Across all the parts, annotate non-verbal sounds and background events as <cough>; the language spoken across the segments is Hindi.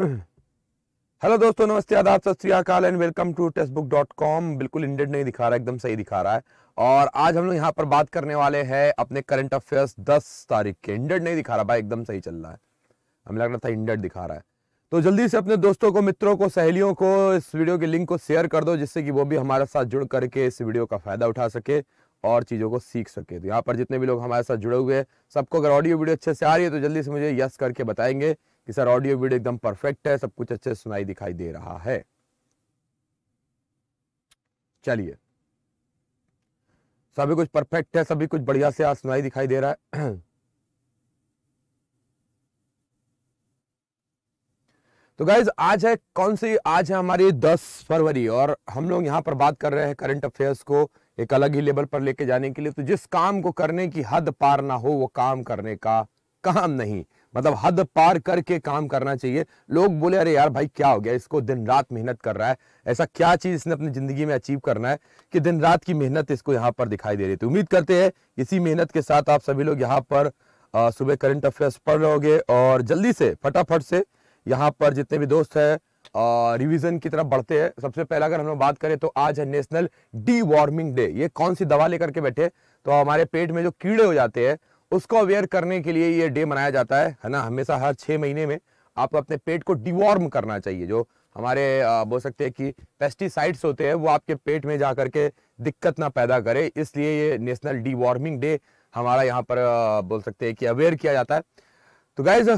हेलो <clears throat> दोस्तों नमस्ते आदाब सत श्रीकाल and welcome to Testbook dot com बिल्कुल इंडेड नहीं दिखा रहा एकदम सही दिखा रहा है और आज हम लोग यहाँ पर बात करने वाले हैं अपने करंट अफेयर्स 10 तारीख के इंडेड नहीं दिखा रहा भाई एकदम सही चल रहा है हमें लग रहा था इंडेड दिखा रहा है तो जल्दी से अपने दोस्तों को मित्रों को सहेलियों को इस वीडियो के लिंक को शेयर कर दो जिससे कि वो भी हमारे साथ जुड़ करके इस वीडियो का फायदा उठा सके और चीज़ों को सीख सके तो यहाँ पर जितने भी लोग हमारे साथ जुड़े हुए हैं सबको अगर ऑडियो वीडियो अच्छे से आ रही है तो जल्दी से मुझे यस करके बताएंगे कि सर ऑडियो वीडियो एकदम परफेक्ट है सब कुछ अच्छे सुनाई दिखाई दे रहा है चलिए सभी कुछ परफेक्ट है सभी कुछ बढ़िया से आज सुनाई दिखाई दे रहा है तो गाइज आज है कौन सी आज है हमारी 10 फरवरी और हम लोग यहां पर बात कर रहे हैं करंट अफेयर्स को एक अलग ही लेवल पर लेके जाने के लिए तो जिस काम को करने की हद पार ना हो वो काम करने का काम नहीं मतलब हद पार करके काम करना चाहिए लोग बोले अरे यार भाई क्या हो गया इसको दिन रात मेहनत कर रहा है ऐसा क्या चीज़ इसने अपनी ज़िंदगी में अचीव करना है कि दिन रात की मेहनत इसको यहाँ पर दिखाई दे रही थी तो उम्मीद करते हैं इसी मेहनत के साथ आप सभी लोग यहाँ पर सुबह करंट अफेयर्स पढ़ लोगे और जल्दी से फटाफट से यहाँ पर जितने भी दोस्त है रिविजन की तरफ बढ़ते हैं सबसे पहला अगर हम लोग बात करें तो आज है नेशनल डी वार्मिंग डे ये कौन सी दवा लेकर के बैठे तो हमारे पेट में जो कीड़े हो जाते हैं उसको अवेयर करने के लिए ये डे मनाया जाता है है ना हमेशा हर छः महीने में आपको अपने पेट को डिवॉर्म करना चाहिए जो हमारे बोल सकते हैं कि पेस्टिसाइड्स होते हैं वो आपके पेट में जा करके दिक्कत ना पैदा करे इसलिए ये नेशनल डिवॉर्मिंग डे हमारा यहाँ पर बोल सकते हैं कि अवेयर किया जाता है तो गाइज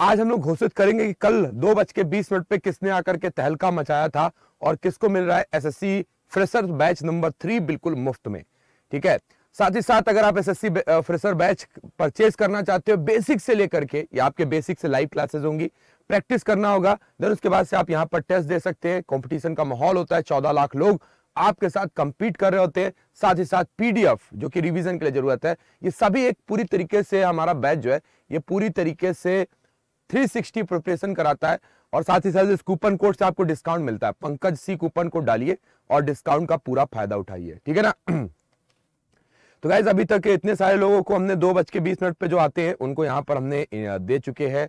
आज हम लोग घोषित करेंगे कि कल दो बज के बीस मिनट पे किसने आकर के तहलका मचाया था और किसको मिल रहा है SSC fresher batch number three बिल्कुल मुफ्त में ठीक है साथ ही साथ अगर आप एसएससी फ्रेशर बैच परचेज करना चाहते हो बेसिक से लेकर के या आपके बेसिक से लाइव क्लासेस होंगी प्रैक्टिस करना होगा देन उसके बाद से आप यहाँ पर टेस्ट दे सकते हैं कॉम्पिटिशन का माहौल होता है चौदह लाख लोग आपके साथ कंपीट कर रहे होते हैं साथ ही साथ पीडीएफ जो कि रिविजन के लिए जरूरत है ये सभी एक पूरी तरीके से हमारा बैच जो है ये पूरी तरीके से थ्री प्रिपरेशन कराता है और साथ ही साथ इस कूपन कोड से आपको डिस्काउंट मिलता है पंकज सी कूपन कोड डालिए और डिस्काउंट का पूरा फायदा उठाइए ठीक है ना <clears throat> तो गाइज अभी तक इतने सारे लोगों को हमने दो बज के बीस मिनट पे जो आते हैं उनको यहाँ पर हमने दे चुके हैं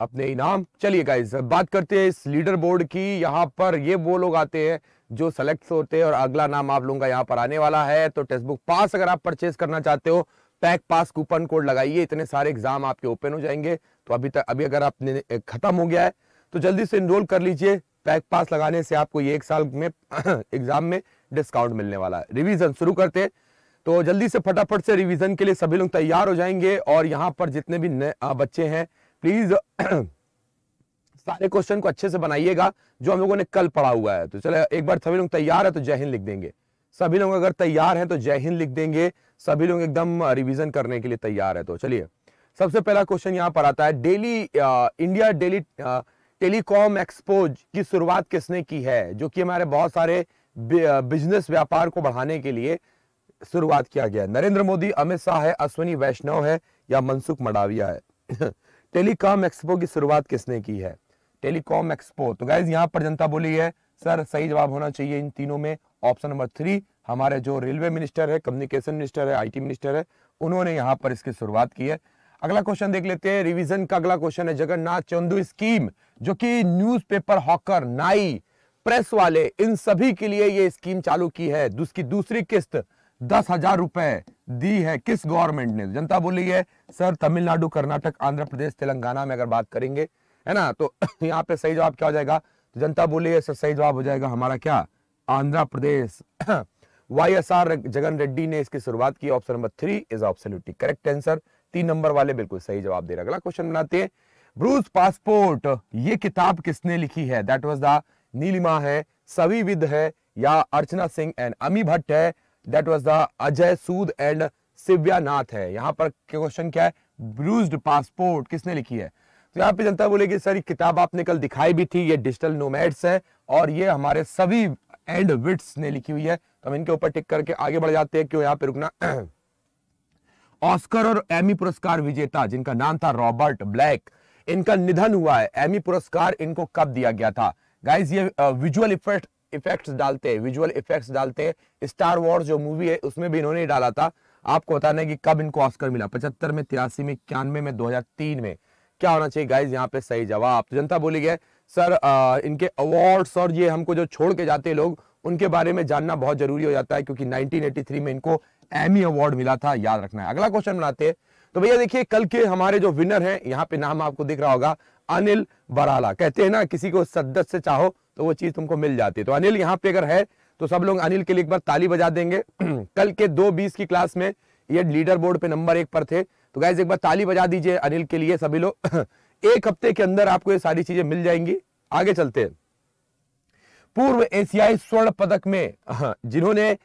अपने इनाम चलिए गाइज बात करते हैं इस लीडर बोर्ड की यहाँ पर ये वो लोग आते हैं जो सेलेक्ट होते हैं और अगला नाम आप लोगों का यहाँ पर आने वाला है तो टेक्स्ट बुक पास अगर आप परचेज करना चाहते हो पैक पास कूपन कोड लगाइए इतने सारे एग्जाम आपके ओपन हो जाएंगे तो अभी तक अभी अगर आपने खत्म हो गया है तो जल्दी से इनरोल कर लीजिए पैक पास लगाने से आपको ये एक साल में एग्जाम <clears throat> में डिस्काउंट मिलने वाला है रिविजन शुरू करते हैं तो जल्दी से फटाफट से रिवीजन के लिए सभी लोग तैयार हो जाएंगे और यहाँ पर जितने भी बच्चे हैं प्लीज <clears throat> सारे क्वेश्चन को अच्छे से बनाइएगा जो हम लोगों ने कल पढ़ा हुआ है तो चले एक बार सभी लोग तैयार है तो जय हिंद लिख देंगे सभी लोग अगर तैयार हैं तो जय हिंद लिख देंगे सभी लोग एकदम रिविजन करने के लिए तैयार है तो चलिए सबसे पहला क्वेश्चन यहाँ पर आता है daily India daily telecom expos की शुरुआत किसने की है जो कि हमारे बहुत सारे बिजनेस व्यापार को बढ़ाने के लिए शुरुआत किया गया नरेंद्र मोदी अमित शाह है अश्विनी वैष्णव है या मनसुख मडाविया है <laughs> टेलीकॉम एक्सपो की शुरुआत किसने की है टेलीकॉम एक्सपो तो गाइज यहाँ पर जनता बोली है सर सही जवाब होना चाहिए इन तीनों में ऑप्शन नंबर थ्री हमारे जो रेलवे मिनिस्टर है कम्युनिकेशन मिनिस्टर है आईटी मिनिस्टर है उन्होंने यहाँ पर इसकी शुरुआत की है अगला क्वेश्चन देख लेते हैं रिवीजन का अगला क्वेश्चन है जगन्नाथ चंदू स्कीम जो कि न्यूज़पेपर हॉकर नाई प्रेस वाले इन सभी के लिए ये स्कीम चालू की है उसकी दूसरी किस्त दस हजार रुपए दी है किस गवर्नमेंट ने जनता बोली है सर तमिलनाडु कर्नाटक आंध्र प्रदेश तेलंगाना में अगर बात करेंगे है ना तो <coughs> यहाँ पे सही जवाब क्या हो जाएगा तो जनता बोली है सर सही जवाब हो जाएगा हमारा क्या Andhra Pradesh <coughs> Y S R Jagan Reddy ने इसकी शुरुआत की option number three is option correct answer तीन नंबर वाले बिल्कुल सही जवाब दे रहे अगला क्वेश्चन बनाते हैं ब्रूस पासपोर्ट ये किताब किसने लिखी है दैट वॉज द नीलिमा है सवि विद है या अर्चना सिंह एंड अमी भट्ट है that was the Ajay Sood and Sivyanath है यहाँ पर क्वेश्चन क्या है ब्रूज्ड पासपोर्ट किसने लिखी है तो यहाँ पे जनता बोलेगी सर किताब आपने कल दिखाई भी थी ये डिजिटल नोमैड्स है और ये हमारे सभी एंड विट्स ने लिखी हुई है तो हम इनके ऊपर टिक करके आगे बढ़ जाते हैं क्यों यहाँ पे रुकना ऑस्कर <clears throat> और एमी पुरस्कार विजेता जिनका नाम था रॉबर्ट ब्लैक इनका निधन हुआ है एमी पुरस्कार इनको कब दिया गया था गाइज ये विजुअल uh, इफेक्ट इफेक्ट्स डालते हैं विजुअल इफेक्ट्स डालते हैं स्टार वॉर्स जो मूवी है उसमें भी इन्होंने डाला था आपको बताना है कि कब इनको ऑस्कर मिला पचहत्तर में तिरासी में इक्यानवे में 2003 में क्या होना चाहिए गाइज यहाँ पे सही जवाब तो जनता बोली गए सर आ, इनके अवार्ड्स और ये हमको जो छोड़ के जाते हैं लोग उनके बारे में जानना बहुत जरूरी हो जाता है क्योंकि 1983 में इनको एमी अवार्ड मिला था याद रखना है अगला क्वेश्चन बनाते हैं तो भैया देखिए कल के हमारे जो विनर हैं यहाँ पे नाम आपको दिख रहा होगा अनिल बराला कहते हैं ना किसी को सदस्य से चाहो तो वो चीज़ तुमको मिल जाती है तो अनिल यहाँ पे अगर है तो सब लोग अनिल के लिए एक बार ताली बजा देंगे <clears throat> कल के दो बीस की क्लास में ये लीडर बोर्ड पे नंबर एक पर थे तो गैस एक बार ताली बजा दीजिए अनिल के लिए सभी लोग <clears throat> एक हफ्ते के अंदर आपको ये सारी चीजें मिल जाएंगी आगे चलते हैं पूर्व एशियाई स्वर्ण पदक में <clears throat> जिन्होंने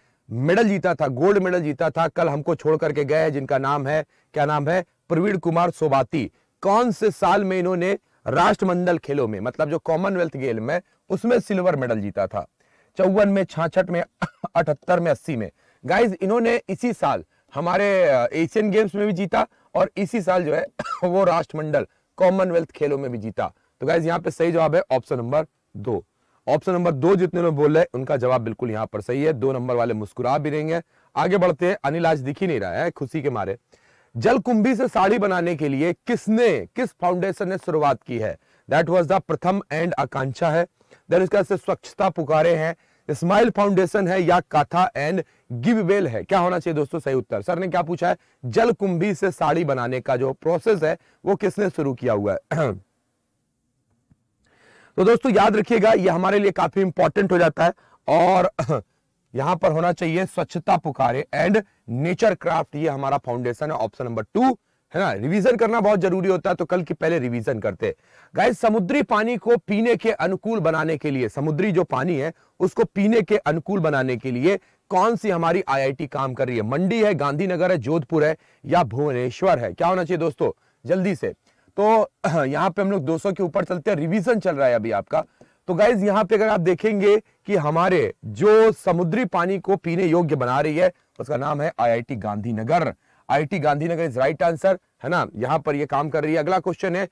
मेडल जीता था गोल्ड मेडल जीता था कल हमको छोड़ करके गए जिनका नाम है क्या नाम है प्रवीण कुमार सोबाती कौन से साल में इन्होंने राष्ट्रमंडल खेलों में मतलब जो कॉमनवेल्थ गेम में उसमें सिल्वर मेडल जीता था चौवन में छाछठ में अठहत्तर में अस्सी में गाइज इन्होंने इसी साल हमारे एशियन गेम्स में भी जीता और इसी साल जो है <coughs> वो राष्ट्रमंडल कॉमनवेल्थ खेलों में भी जीता तो गाइज यहाँ पे सही जवाब है ऑप्शन नंबर दो ऑप्शन नंबर दो जितने लोग बोल रहे हैं उनका जवाब बिल्कुल यहाँ पर सही है दो नंबर वाले मुस्कुरा भी रहेंगे आगे बढ़ते हैं अनिल आज दिख ही नहीं रहा है खुशी के मारे जलकुंभी से साड़ी बनाने के लिए किसने किस फाउंडेशन ने शुरुआत की है that was the Pratham and Akanksha है देन उसके से स्वच्छता पुकारे हैं स्माइल फाउंडेशन है या काथा एंड गिव वेल है क्या होना चाहिए दोस्तों सही उत्तर सर ने क्या पूछा है जल कुंभी से साड़ी बनाने का जो प्रोसेस है वो किसने शुरू किया हुआ है <clears throat> तो दोस्तों याद रखिएगा ये हमारे लिए काफी इंपॉर्टेंट हो जाता है और <clears throat> यहां पर होना चाहिए स्वच्छता पुकारे एंड नेचर क्राफ्ट ये हमारा फाउंडेशन है ऑप्शन नंबर टू है ना रिवीजन करना बहुत जरूरी होता है तो कल की पहले रिवीजन करते गाइस समुद्री पानी को पीने के अनुकूल बनाने के लिए समुद्री जो पानी है उसको पीने के अनुकूल बनाने के लिए कौन सी हमारी आईआईटी काम कर रही है मंडी है गांधीनगर है जोधपुर है या भुवनेश्वर है क्या होना चाहिए दोस्तों जल्दी से तो <clears throat> यहाँ पे हम लोग दो के ऊपर चलते हैं रिविजन चल रहा है अभी आपका तो गाइज यहाँ पे अगर आप देखेंगे कि हमारे जो समुद्री पानी को पीने योग्य बना रही है उसका नाम है IIT Gandhinagar IIT Gandhinagar is right answer है ना यहाँ पर ये काम कर रही है अगला क्वेश्चन है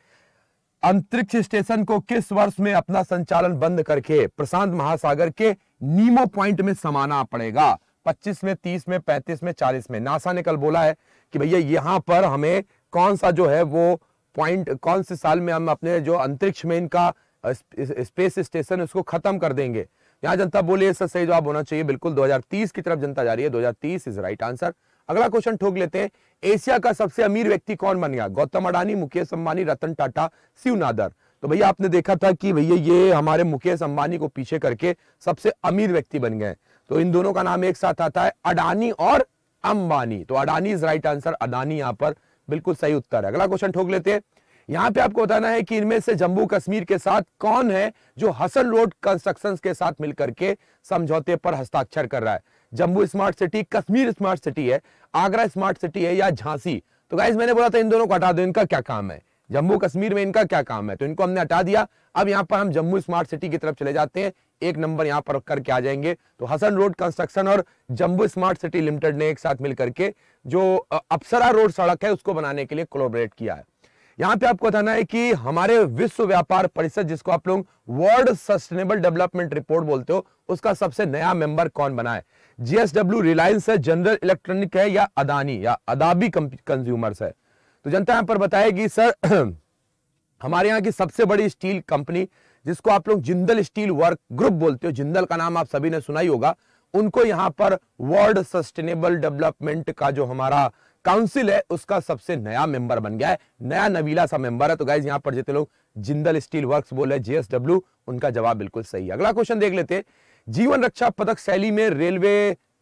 अंतरिक्ष स्टेशन को किस वर्ष में अपना संचालन बंद करके प्रशांत महासागर के नीमो पॉइंट में समाना पड़ेगा 25 में 30 में 35 में 40 में नासा ने कल बोला है कि भैया यहाँ पर हमें कौन सा जो है वो पॉइंट कौन से साल में हम अपने जो अंतरिक्ष में इनका स्पेस स्टेशन उसको खत्म कर देंगे यहां जनता बोले सर सही जवाब होना चाहिए बिल्कुल 2030 की तरफ जनता जा रही है 2030 इज राइट आंसर अगला क्वेश्चन ठोक लेते हैं एशिया का सबसे अमीर व्यक्ति कौन बन गया गौतम अडानी मुकेश अंबानी रतन टाटा शिव नादर तो भैया आपने देखा था कि भैया ये हमारे मुकेश अंबानी को पीछे करके सबसे अमीर व्यक्ति बन गए तो इन दोनों का नाम एक साथ आता है अडानी और अंबानी तो Adani is right answer Adani यहां पर बिल्कुल सही उत्तर है अगला क्वेश्चन ठोक लेते हैं यहाँ पे आपको बताना है कि इनमें से जम्मू कश्मीर के साथ कौन है जो हसन रोड कंस्ट्रक्शंस के साथ मिलकर के समझौते पर हस्ताक्षर कर रहा है Jammu smart city Kashmir smart city है आगरा स्मार्ट सिटी है या झांसी तो गाइज मैंने बोला था इन दोनों को हटा दो इनका क्या काम है जम्मू कश्मीर में इनका क्या काम है तो इनको हमने हटा दिया अब यहाँ पर हम जम्मू स्मार्ट सिटी की तरफ चले जाते हैं एक नंबर यहाँ पर करके आ जाएंगे तो हसन रोड कंस्ट्रक्शन और जम्मू स्मार्ट सिटी लिमिटेड ने एक साथ मिलकर के जो अप्सरा रोड सड़क है उसको बनाने के लिए कोलोबरेट किया है यहां पे आपको बताना है कि हमारे विश्व व्यापार परिषद जिसको आप लोग वर्ल्ड सस्टेनेबल डेवलपमेंट रिपोर्ट बोलते हो उसका सबसे नया मेंबर कौन बना है जीएसडब्ल्यू रिलायंस है जनरल इलेक्ट्रॉनिक है या अदानी या अदाबी कंज्यूमर्स है तो जनता यहां पर बताएगी सर <clears throat> हमारे यहाँ की सबसे बड़ी स्टील कंपनी जिसको आप लोग जिंदल स्टील वर्क ग्रुप बोलते हो जिंदल का नाम आप सभी ने सुना ही होगा उनको यहाँ पर वर्ल्ड सस्टेनेबल डेवलपमेंट का जो हमारा काउंसिल है उसका सबसे नया मेंबर बन गया है नया नवीला सा मेंबर है तो गाइज यहां पर जितने लोग जिंदल स्टील वर्क्स रहे जेएसडब्ल्यू उनका जवाब बिल्कुल सही है अगला क्वेश्चन देख लेते जीवन रक्षा पदक शैली में रेलवे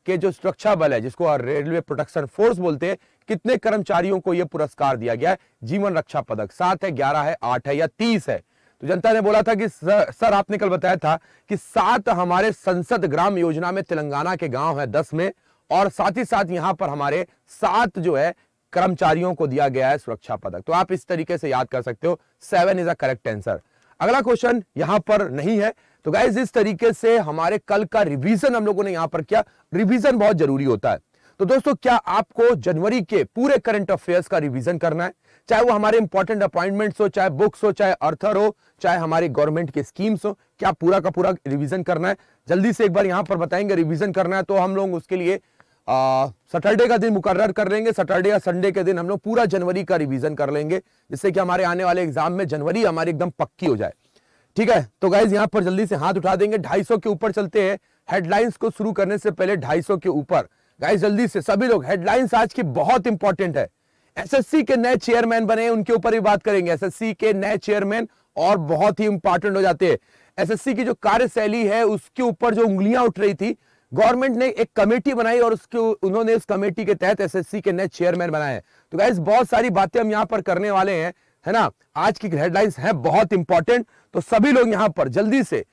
के जो सुरक्षा बल है जिसको रेलवे प्रोटेक्शन फोर्स बोलते हैं कितने कर्मचारियों को यह पुरस्कार दिया गया है जीवन रक्षा पदक सात है ग्यारह है आठ है या तीस है तो जनता ने बोला था कि सर, सर आपने कल बताया था कि सात हमारे संसद ग्राम योजना में तेलंगाना के गांव है दस में और साथ ही साथ यहां पर हमारे सात जो है कर्मचारियों को दिया गया है सुरक्षा पदक तो आप इस तरीके से याद कर सकते हो seven is a correct answer अगला क्वेश्चन यहां पर नहीं है तो गाइज इस तरीके से हमारे कल का रिवीजन हम लोगों ने यहां पर किया रिवीजन बहुत जरूरी होता है तो दोस्तों क्या आपको जनवरी के पूरे करंट अफेयर्स का रिवीजन करना है चाहे वो हमारे इंपॉर्टेंट अपॉइंटमेंट्स हो चाहे बुक्स हो चाहे अर्थर हो चाहे हमारे गवर्नमेंट के स्कीम्स हो क्या पूरा का पूरा रिवीजन करना है जल्दी से एक बार यहां पर बताएंगे रिवीजन करना है तो हम लोग उसके लिए सैटरडे का दिन मुकर्र कर लेंगे सैटरडे या संडे के दिन हम लोग पूरा जनवरी का रिवीजन कर लेंगे जिससे कि हमारे आने वाले एग्जाम में जनवरी हमारी एकदम पक्की हो जाए ठीक है तो गाइज यहाँ पर जल्दी से हाथ उठा देंगे 250 के ऊपर चलते हैं हेडलाइंस को शुरू करने से पहले 250 के ऊपर गाइज जल्दी से सभी लोग हेडलाइंस आज की बहुत इंपॉर्टेंट है एस के नए चेयरमैन बने उनके ऊपर भी बात करेंगे एस के नए चेयरमैन और बहुत ही इंपॉर्टेंट हो जाते हैं एसएससी की जो कार्यशैली है उसके ऊपर जो उंगलियां उठ रही थी गवर्नमेंट ने एक कमेटी बनाई और उसके उन्होंने उस कमेटी के तहत एसएससी के नए चेयरमैन बनाए तो गाइज बहुत सारी बातें हम यहाँ पर करने वाले हैं है ना आज की हेडलाइंस हैं बहुत इंपॉर्टेंट तो सभी लोग यहाँ पर जल्दी से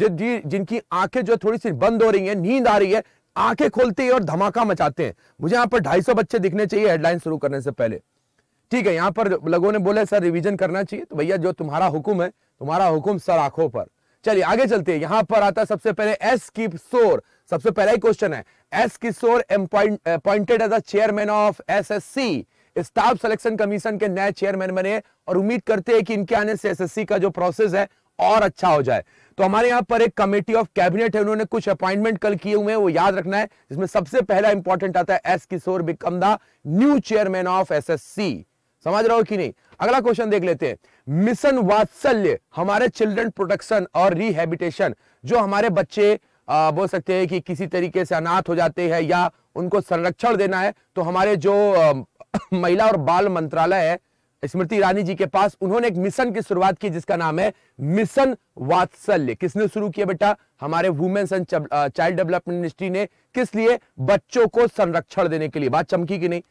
जिन जिनकी आंखें जो थोड़ी सी बंद हो रही है नींद आ रही है आंखें खोलते ही और धमाका मचाते हैं मुझे यहाँ पर 250 बच्चे दिखने चाहिए हेडलाइन शुरू करने से पहले ठीक है यहाँ पर लोगों ने बोला सर रिवीजन करना चाहिए तो भैया जो तुम्हारा हुक्म है तुम्हारा हुक्म सर आंखों पर चलिए आगे चलते हैं यहाँ पर आता सबसे पहले एस की शोर सबसे पहला ही क्वेश्चन है S Kishore appointed as a chairman of SSC staff selection commission के नए चेयरमैन बने और उम्मीद करते हैं कि इनके आने से एसएससी का जो प्रोसेस है और अच्छा हो जाए तो हमारे यहां पर एक कमेटी ऑफ कैबिनेट है उन्होंने कुछ अपॉइंटमेंट कल किए हुए हैं वो याद रखना है जिसमें सबसे पहला इंपॉर्टेंट आता है S Kishore become the new chairman of S समझ रहे हो कि नहीं अगला क्वेश्चन देख लेते हैं मिशन वात्सल्य हमारे चिल्ड्रन प्रोटेक्शन और रिहेबिटेशन जो हमारे बच्चे आ, बोल सकते हैं कि किसी तरीके से अनाथ हो जाते हैं या उनको संरक्षण देना है तो हमारे जो <laughs> महिला और बाल मंत्रालय है स्मृति ईरानी जी के पास उन्होंने एक मिशन की शुरुआत की जिसका नाम है मिशन वात्सल्य किसने शुरू किया बेटा हमारे women's and child development ministry ने किस लिए बच्चों को संरक्षण देने के लिए बात चमकी की नहीं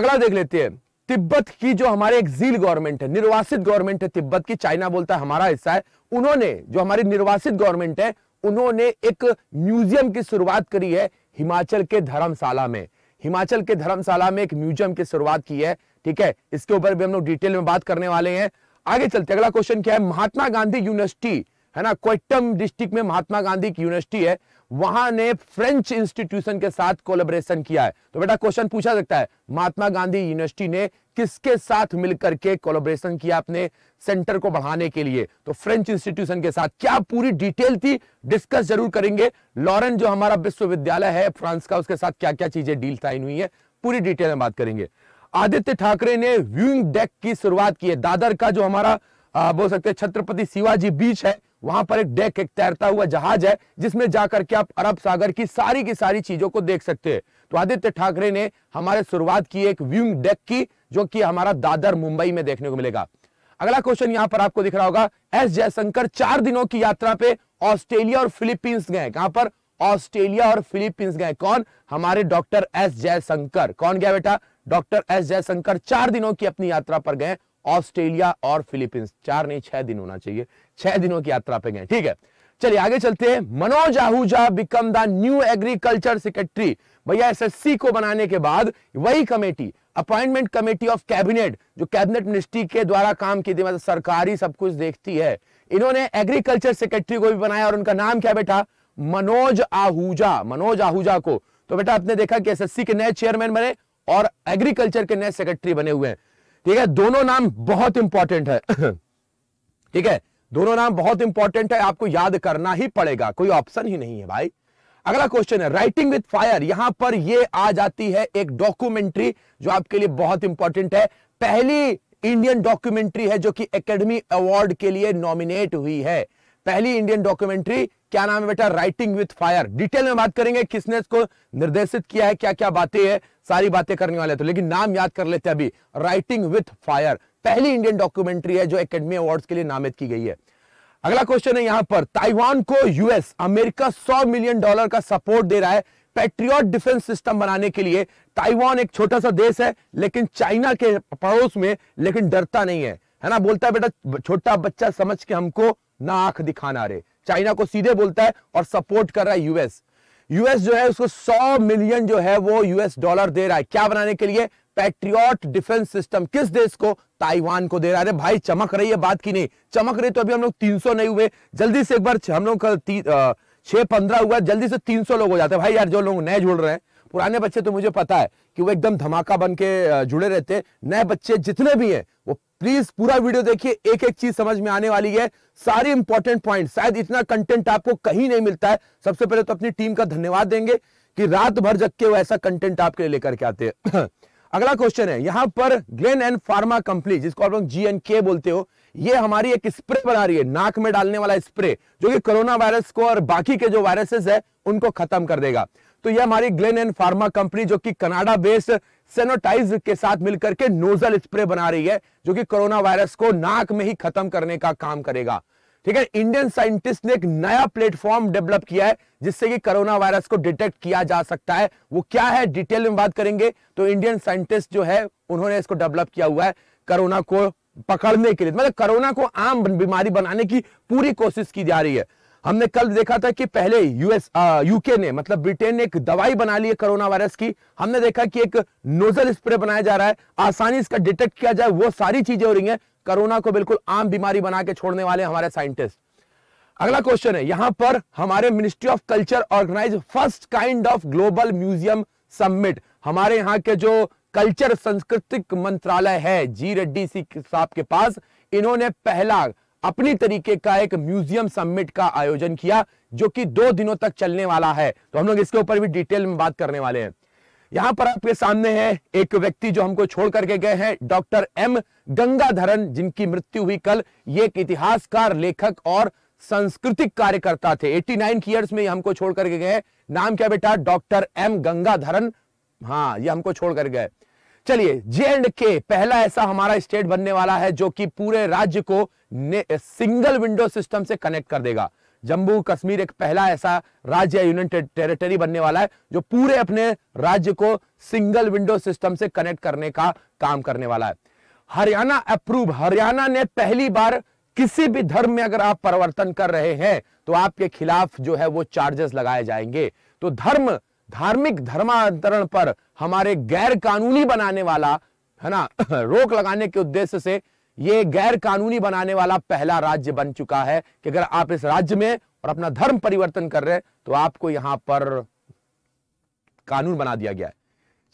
अगला देख लेते हैं तिब्बत की जो हमारे एक जील गवर्नमेंट है निर्वासित गवर्नमेंट है तिब्बत की चाइना बोलता है हमारा हिस्सा है उन्होंने जो हमारी निर्वासित गवर्नमेंट है उन्होंने एक म्यूजियम की शुरुआत करी है हिमाचल के धर्मशाला में हिमाचल के धर्मशाला में एक म्यूजियम की शुरुआत की है ठीक है इसके ऊपर भी हम लोग डिटेल में बात करने वाले हैं आगे चलते अगला क्वेश्चन क्या है महात्मा गांधी यूनिवर्सिटी है ना क्वेटम डिस्ट्रिक्ट में महात्मा गांधी की यूनिवर्सिटी है वहां ने फ्रेंच इंस्टीट्यूशन के साथ कोलेबरेशन किया है तो बेटा क्वेश्चन पूछा सकता है महात्मा गांधी यूनिवर्सिटी ने किसके साथ मिलकर के कोलेबरेशन किया अपने सेंटर को बढ़ाने के लिए तो फ्रेंच इंस्टीट्यूशन के साथ क्या पूरी डिटेल थी डिस्कस जरूर करेंगे लॉरेंट जो हमारा विश्वविद्यालय है फ्रांस का उसके साथ क्या क्या चीजें डील साइन हुई है पूरी डिटेल में बात करेंगे आदित्य ठाकरे ने व्यूइंग डेक की शुरुआत की है दादर का जो हमारा बोल सकते छत्रपति शिवाजी बीच है वहां पर एक डेक एक तैरता हुआ जहाज है जिसमें जाकर के आप अरब सागर की सारी की सारी चीजों को देख सकते हैं तो आदित्य ठाकरे ने हमारे शुरुआत की एक व्यूंग डेक की जो कि हमारा दादर मुंबई में देखने को मिलेगा अगला क्वेश्चन यहां पर आपको दिख रहा होगा एस जयशंकर चार दिनों की यात्रा पे ऑस्ट्रेलिया और फिलीपींस गए कहां पर ऑस्ट्रेलिया और फिलीपींस गए कौन हमारे डॉक्टर एस जयशंकर कौन गया बेटा डॉक्टर एस जयशंकर चार दिनों की अपनी यात्रा पर गए ऑस्ट्रेलिया और फिलीपींस चार नहीं छह दिन होना चाहिए छह दिनों की यात्रा पे गए ठीक है चलिए आगे चलते हैं Manoj Ahuja become the new agriculture secretary भैया एसएससी को बनाने के बाद वही committee appointment committee of cabinet जो कैबिनेट मिनिस्ट्री के द्वारा काम की थी मतलब सरकारी सब कुछ देखती है इन्होंने एग्रीकल्चर सेक्रेटरी को भी बनाया और उनका नाम क्या बेटा मनोज आहूजा मनोज आहूजा को तो बेटा आपने देखा कि एसएससी के नए चेयरमैन बने और एग्रीकल्चर के नए सेक्रेटरी बने हुए हैं ठीक है दोनों नाम बहुत इंपॉर्टेंट है <coughs> ठीक है दोनों नाम बहुत इंपॉर्टेंट है आपको याद करना ही पड़ेगा कोई ऑप्शन ही नहीं है भाई अगला क्वेश्चन है राइटिंग विथ फायर यहां पर ये आ जाती है एक डॉक्यूमेंट्री जो आपके लिए बहुत इंपॉर्टेंट है पहली इंडियन डॉक्यूमेंट्री है जो कि एकेडमी अवार्ड के लिए नॉमिनेट हुई है पहली इंडियन डॉक्यूमेंट्री क्या नाम है बेटा राइटिंग विथ फायर डिटेल में बात करेंगे किसने इसको निर्देशित किया है क्या क्या बातें है सारी बातें करने वाले तो लेकिन नाम याद कर लेते अभी राइटिंग विथ फायर पहली इंडियन डॉक्यूमेंट्री है जो एकेडमी अवार्ड के लिए नामित की गई है अगला क्वेश्चन है यहां पर ताइवान को यूएस अमेरिका 100 मिलियन डॉलर का सपोर्ट दे रहा है पेट्रियोट डिफेंस सिस्टम बनाने के लिए ताइवान एक छोटा सा देश है लेकिन चाइना के पड़ोस में लेकिन डरता नहीं है है ना बोलता है बेटा छोटा बच्चा समझ के हमको ना आंख दिखाना रे चाइना को सीधे बोलता है और सपोर्ट कर रहा है यूएस यूएस जो है उसको 100 मिलियन जो है वो यूएस डॉलर दे रहा है क्या बनाने के लिए पैट्रियट डिफेंस सिस्टम किस देश को ताइवान को दे रहा है भाई चमक रही है बात की नहीं चमक रही तो अभी हम लोग तीन नहीं हुए जल्दी से एक बार हम लोग कल छह पंद्रह हुआ जल्दी से 300 लोग हो जाते हैं भाई यार जो लोग नए जुड़ रहे हैं पुराने बच्चे तो मुझे पता है कि वो एकदम धमाका बन के जुड़े रहते हैं नए बच्चे जितने भी हैं वो प्लीज पूरा वीडियो देखिए एक एक चीज समझ में आने वाली है सारी इंपॉर्टेंट पॉइंट शायद इतना कंटेंट आपको कहीं नहीं मिलता है सबसे पहले तो अपनी टीम का धन्यवाद देंगे कि रात भर जग के वो ऐसा कंटेंट आपके लिए लेकर के आते हैं <clears throat> अगला क्वेश्चन है यहां पर ग्लेन एंड फार्मा कंपनी जिसको आप लोग जी एंड के बोलते हो ये हमारी एक स्प्रे बना रही है नाक में डालने वाला स्प्रे जो कि कोरोना वायरस को और बाकी के जो वायरसेस है उनको खत्म कर देगा तो ये हमारी ग्लेन एंड फार्मा कंपनी जो कि कनाडा बेस्ड सेनोटाइज के साथ मिलकर के नोजल स्प्रे बना रही है जो कि कोरोना वायरस को नाक में ही खत्म करने का काम करेगा ठीक है इंडियन साइंटिस्ट ने एक नया प्लेटफॉर्म डेवलप किया है जिससे कि कोरोना वायरस को डिटेक्ट किया जा सकता है वो क्या है डिटेल में बात करेंगे तो इंडियन साइंटिस्ट जो है उन्होंने इसको डेवलप किया हुआ है कोरोना को पकड़ने के लिए मतलब कोरोना को आम बीमारी बनाने की पूरी कोशिश की जा रही है हमने कल देखा था कि पहले यूएस यूके ने मतलब ब्रिटेन ने एक दवाई बना ली है कोरोना वायरस की हमने देखा कि एक नोजल स्प्रे बनाया जा रहा है आसानी इसका डिटेक्ट किया जाए वो सारी चीजें हो रही हैं कोरोना को बिल्कुल आम बीमारी बना के छोड़ने वाले हमारे साइंटिस्ट अगला क्वेश्चन है यहां पर हमारे ministry of culture organise first kind of global museum submit हमारे यहाँ के जो कल्चर सांस्कृतिक मंत्रालय है जी रेड्डी सी साहब के पास इन्होंने पहला अपनी तरीके का एक म्यूजियम समिट का आयोजन किया जो कि दो दिनों तक चलने वाला है तो हम लोग इसके ऊपर भी डिटेल में बात करने वाले हैं यहां पर आपके सामने है एक व्यक्ति जो हमको छोड़ करके गए हैं डॉक्टर एम गंगाधरन जिनकी मृत्यु हुई कल ये एक इतिहासकार लेखक और सांस्कृतिक कार्यकर्ता थे 89 नाइन ईयर्स में हमको छोड़ करके गए नाम क्या बेटा डॉक्टर एम गंगाधरन हाँ ये हमको छोड़ कर गए चलिए जे एंड के पहला ऐसा हमारा स्टेट बनने वाला है जो कि पूरे राज्य को सिंगल विंडो सिस्टम से कनेक्ट कर देगा जम्मू कश्मीर एक पहला ऐसा राज्य यूनियन टेरिटरी बनने वाला है जो पूरे अपने राज्य को सिंगल विंडो सिस्टम से कनेक्ट करने का काम करने वाला है हरियाणा अप्रूव हरियाणा ने पहली बार किसी भी धर्म में अगर आप परिवर्तन कर रहे हैं तो आपके खिलाफ जो है वो चार्जेस लगाए जाएंगे तो धर्म धार्मिक धर्मांतरण पर हमारे गैर कानूनी बनाने वाला है ना <laughs> रोक लगाने के उद्देश्य से यह गैर कानूनी बनाने वाला पहला राज्य बन चुका है कि अगर आप इस राज्य में और अपना धर्म परिवर्तन कर रहे हैं तो आपको यहां पर कानून बना दिया गया है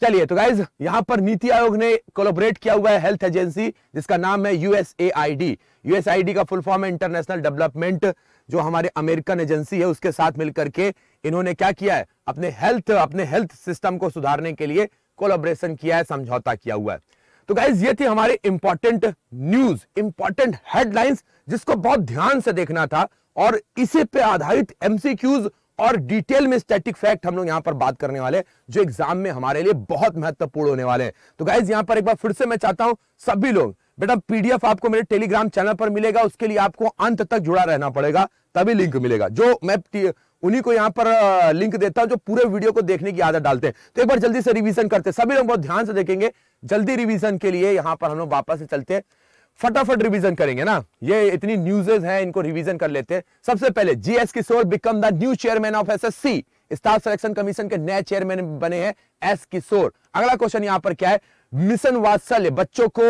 चलिए तो गाइज यहां पर नीति आयोग ने कोलोबरेट किया हुआ है हेल्थ एजेंसी जिसका नाम है यूएसएआईडी यूएसआईडी का फुल फॉर्म है इंटरनेशनल डेवलपमेंट जो हमारे अमेरिकन एजेंसी है उसके साथ मिलकर के इन्होंने क्या किया है अपने हेल्थ अपने हेल्थ सिस्टम को सुधारने के लिए कोलाब्रेशन किया है समझौता किया हुआ है तो गाइज ये थी हमारी इंपॉर्टेंट न्यूज इंपॉर्टेंट हेडलाइंस जिसको बहुत ध्यान से देखना था और इसी पे आधारित एमसीक्यूज और डिटेल में स्टैटिक फैक्ट हम लोग यहां पर बात करने वाले जो एग्जाम में हमारे लिए बहुत महत्वपूर्ण होने वाले हैं तो गाइज यहां पर एक बार फिर से मैं चाहता हूं सभी लोग बेटा पीडीएफ आपको मेरे टेलीग्राम चैनल पर मिलेगा उसके लिए आपको अंत तक जुड़ा रहना पड़ेगा तभी लिंक मिलेगा जो मैं उन्हीं को यहाँ पर लिंक देता हूँ जो पूरे वीडियो को देखने की आदत डालते हैं तो एक बार जल्दी से रिवीजन करते हैं सभी लोग बहुत ध्यान से देखेंगे जल्दी रिवीजन के लिए यहाँ पर हम लोग वापस से चलते हैं फटाफट रिवीजन करेंगे ना ये इतनी न्यूजेज हैं इनको रिवीजन कर लेते हैं सबसे पहले GS Kishore become the new chairman of SSC staff selection commission के नए चेयरमैन बने हैं एस किशोर अगला क्वेश्चन यहां पर क्या है मिशन वात्सल्य बच्चों को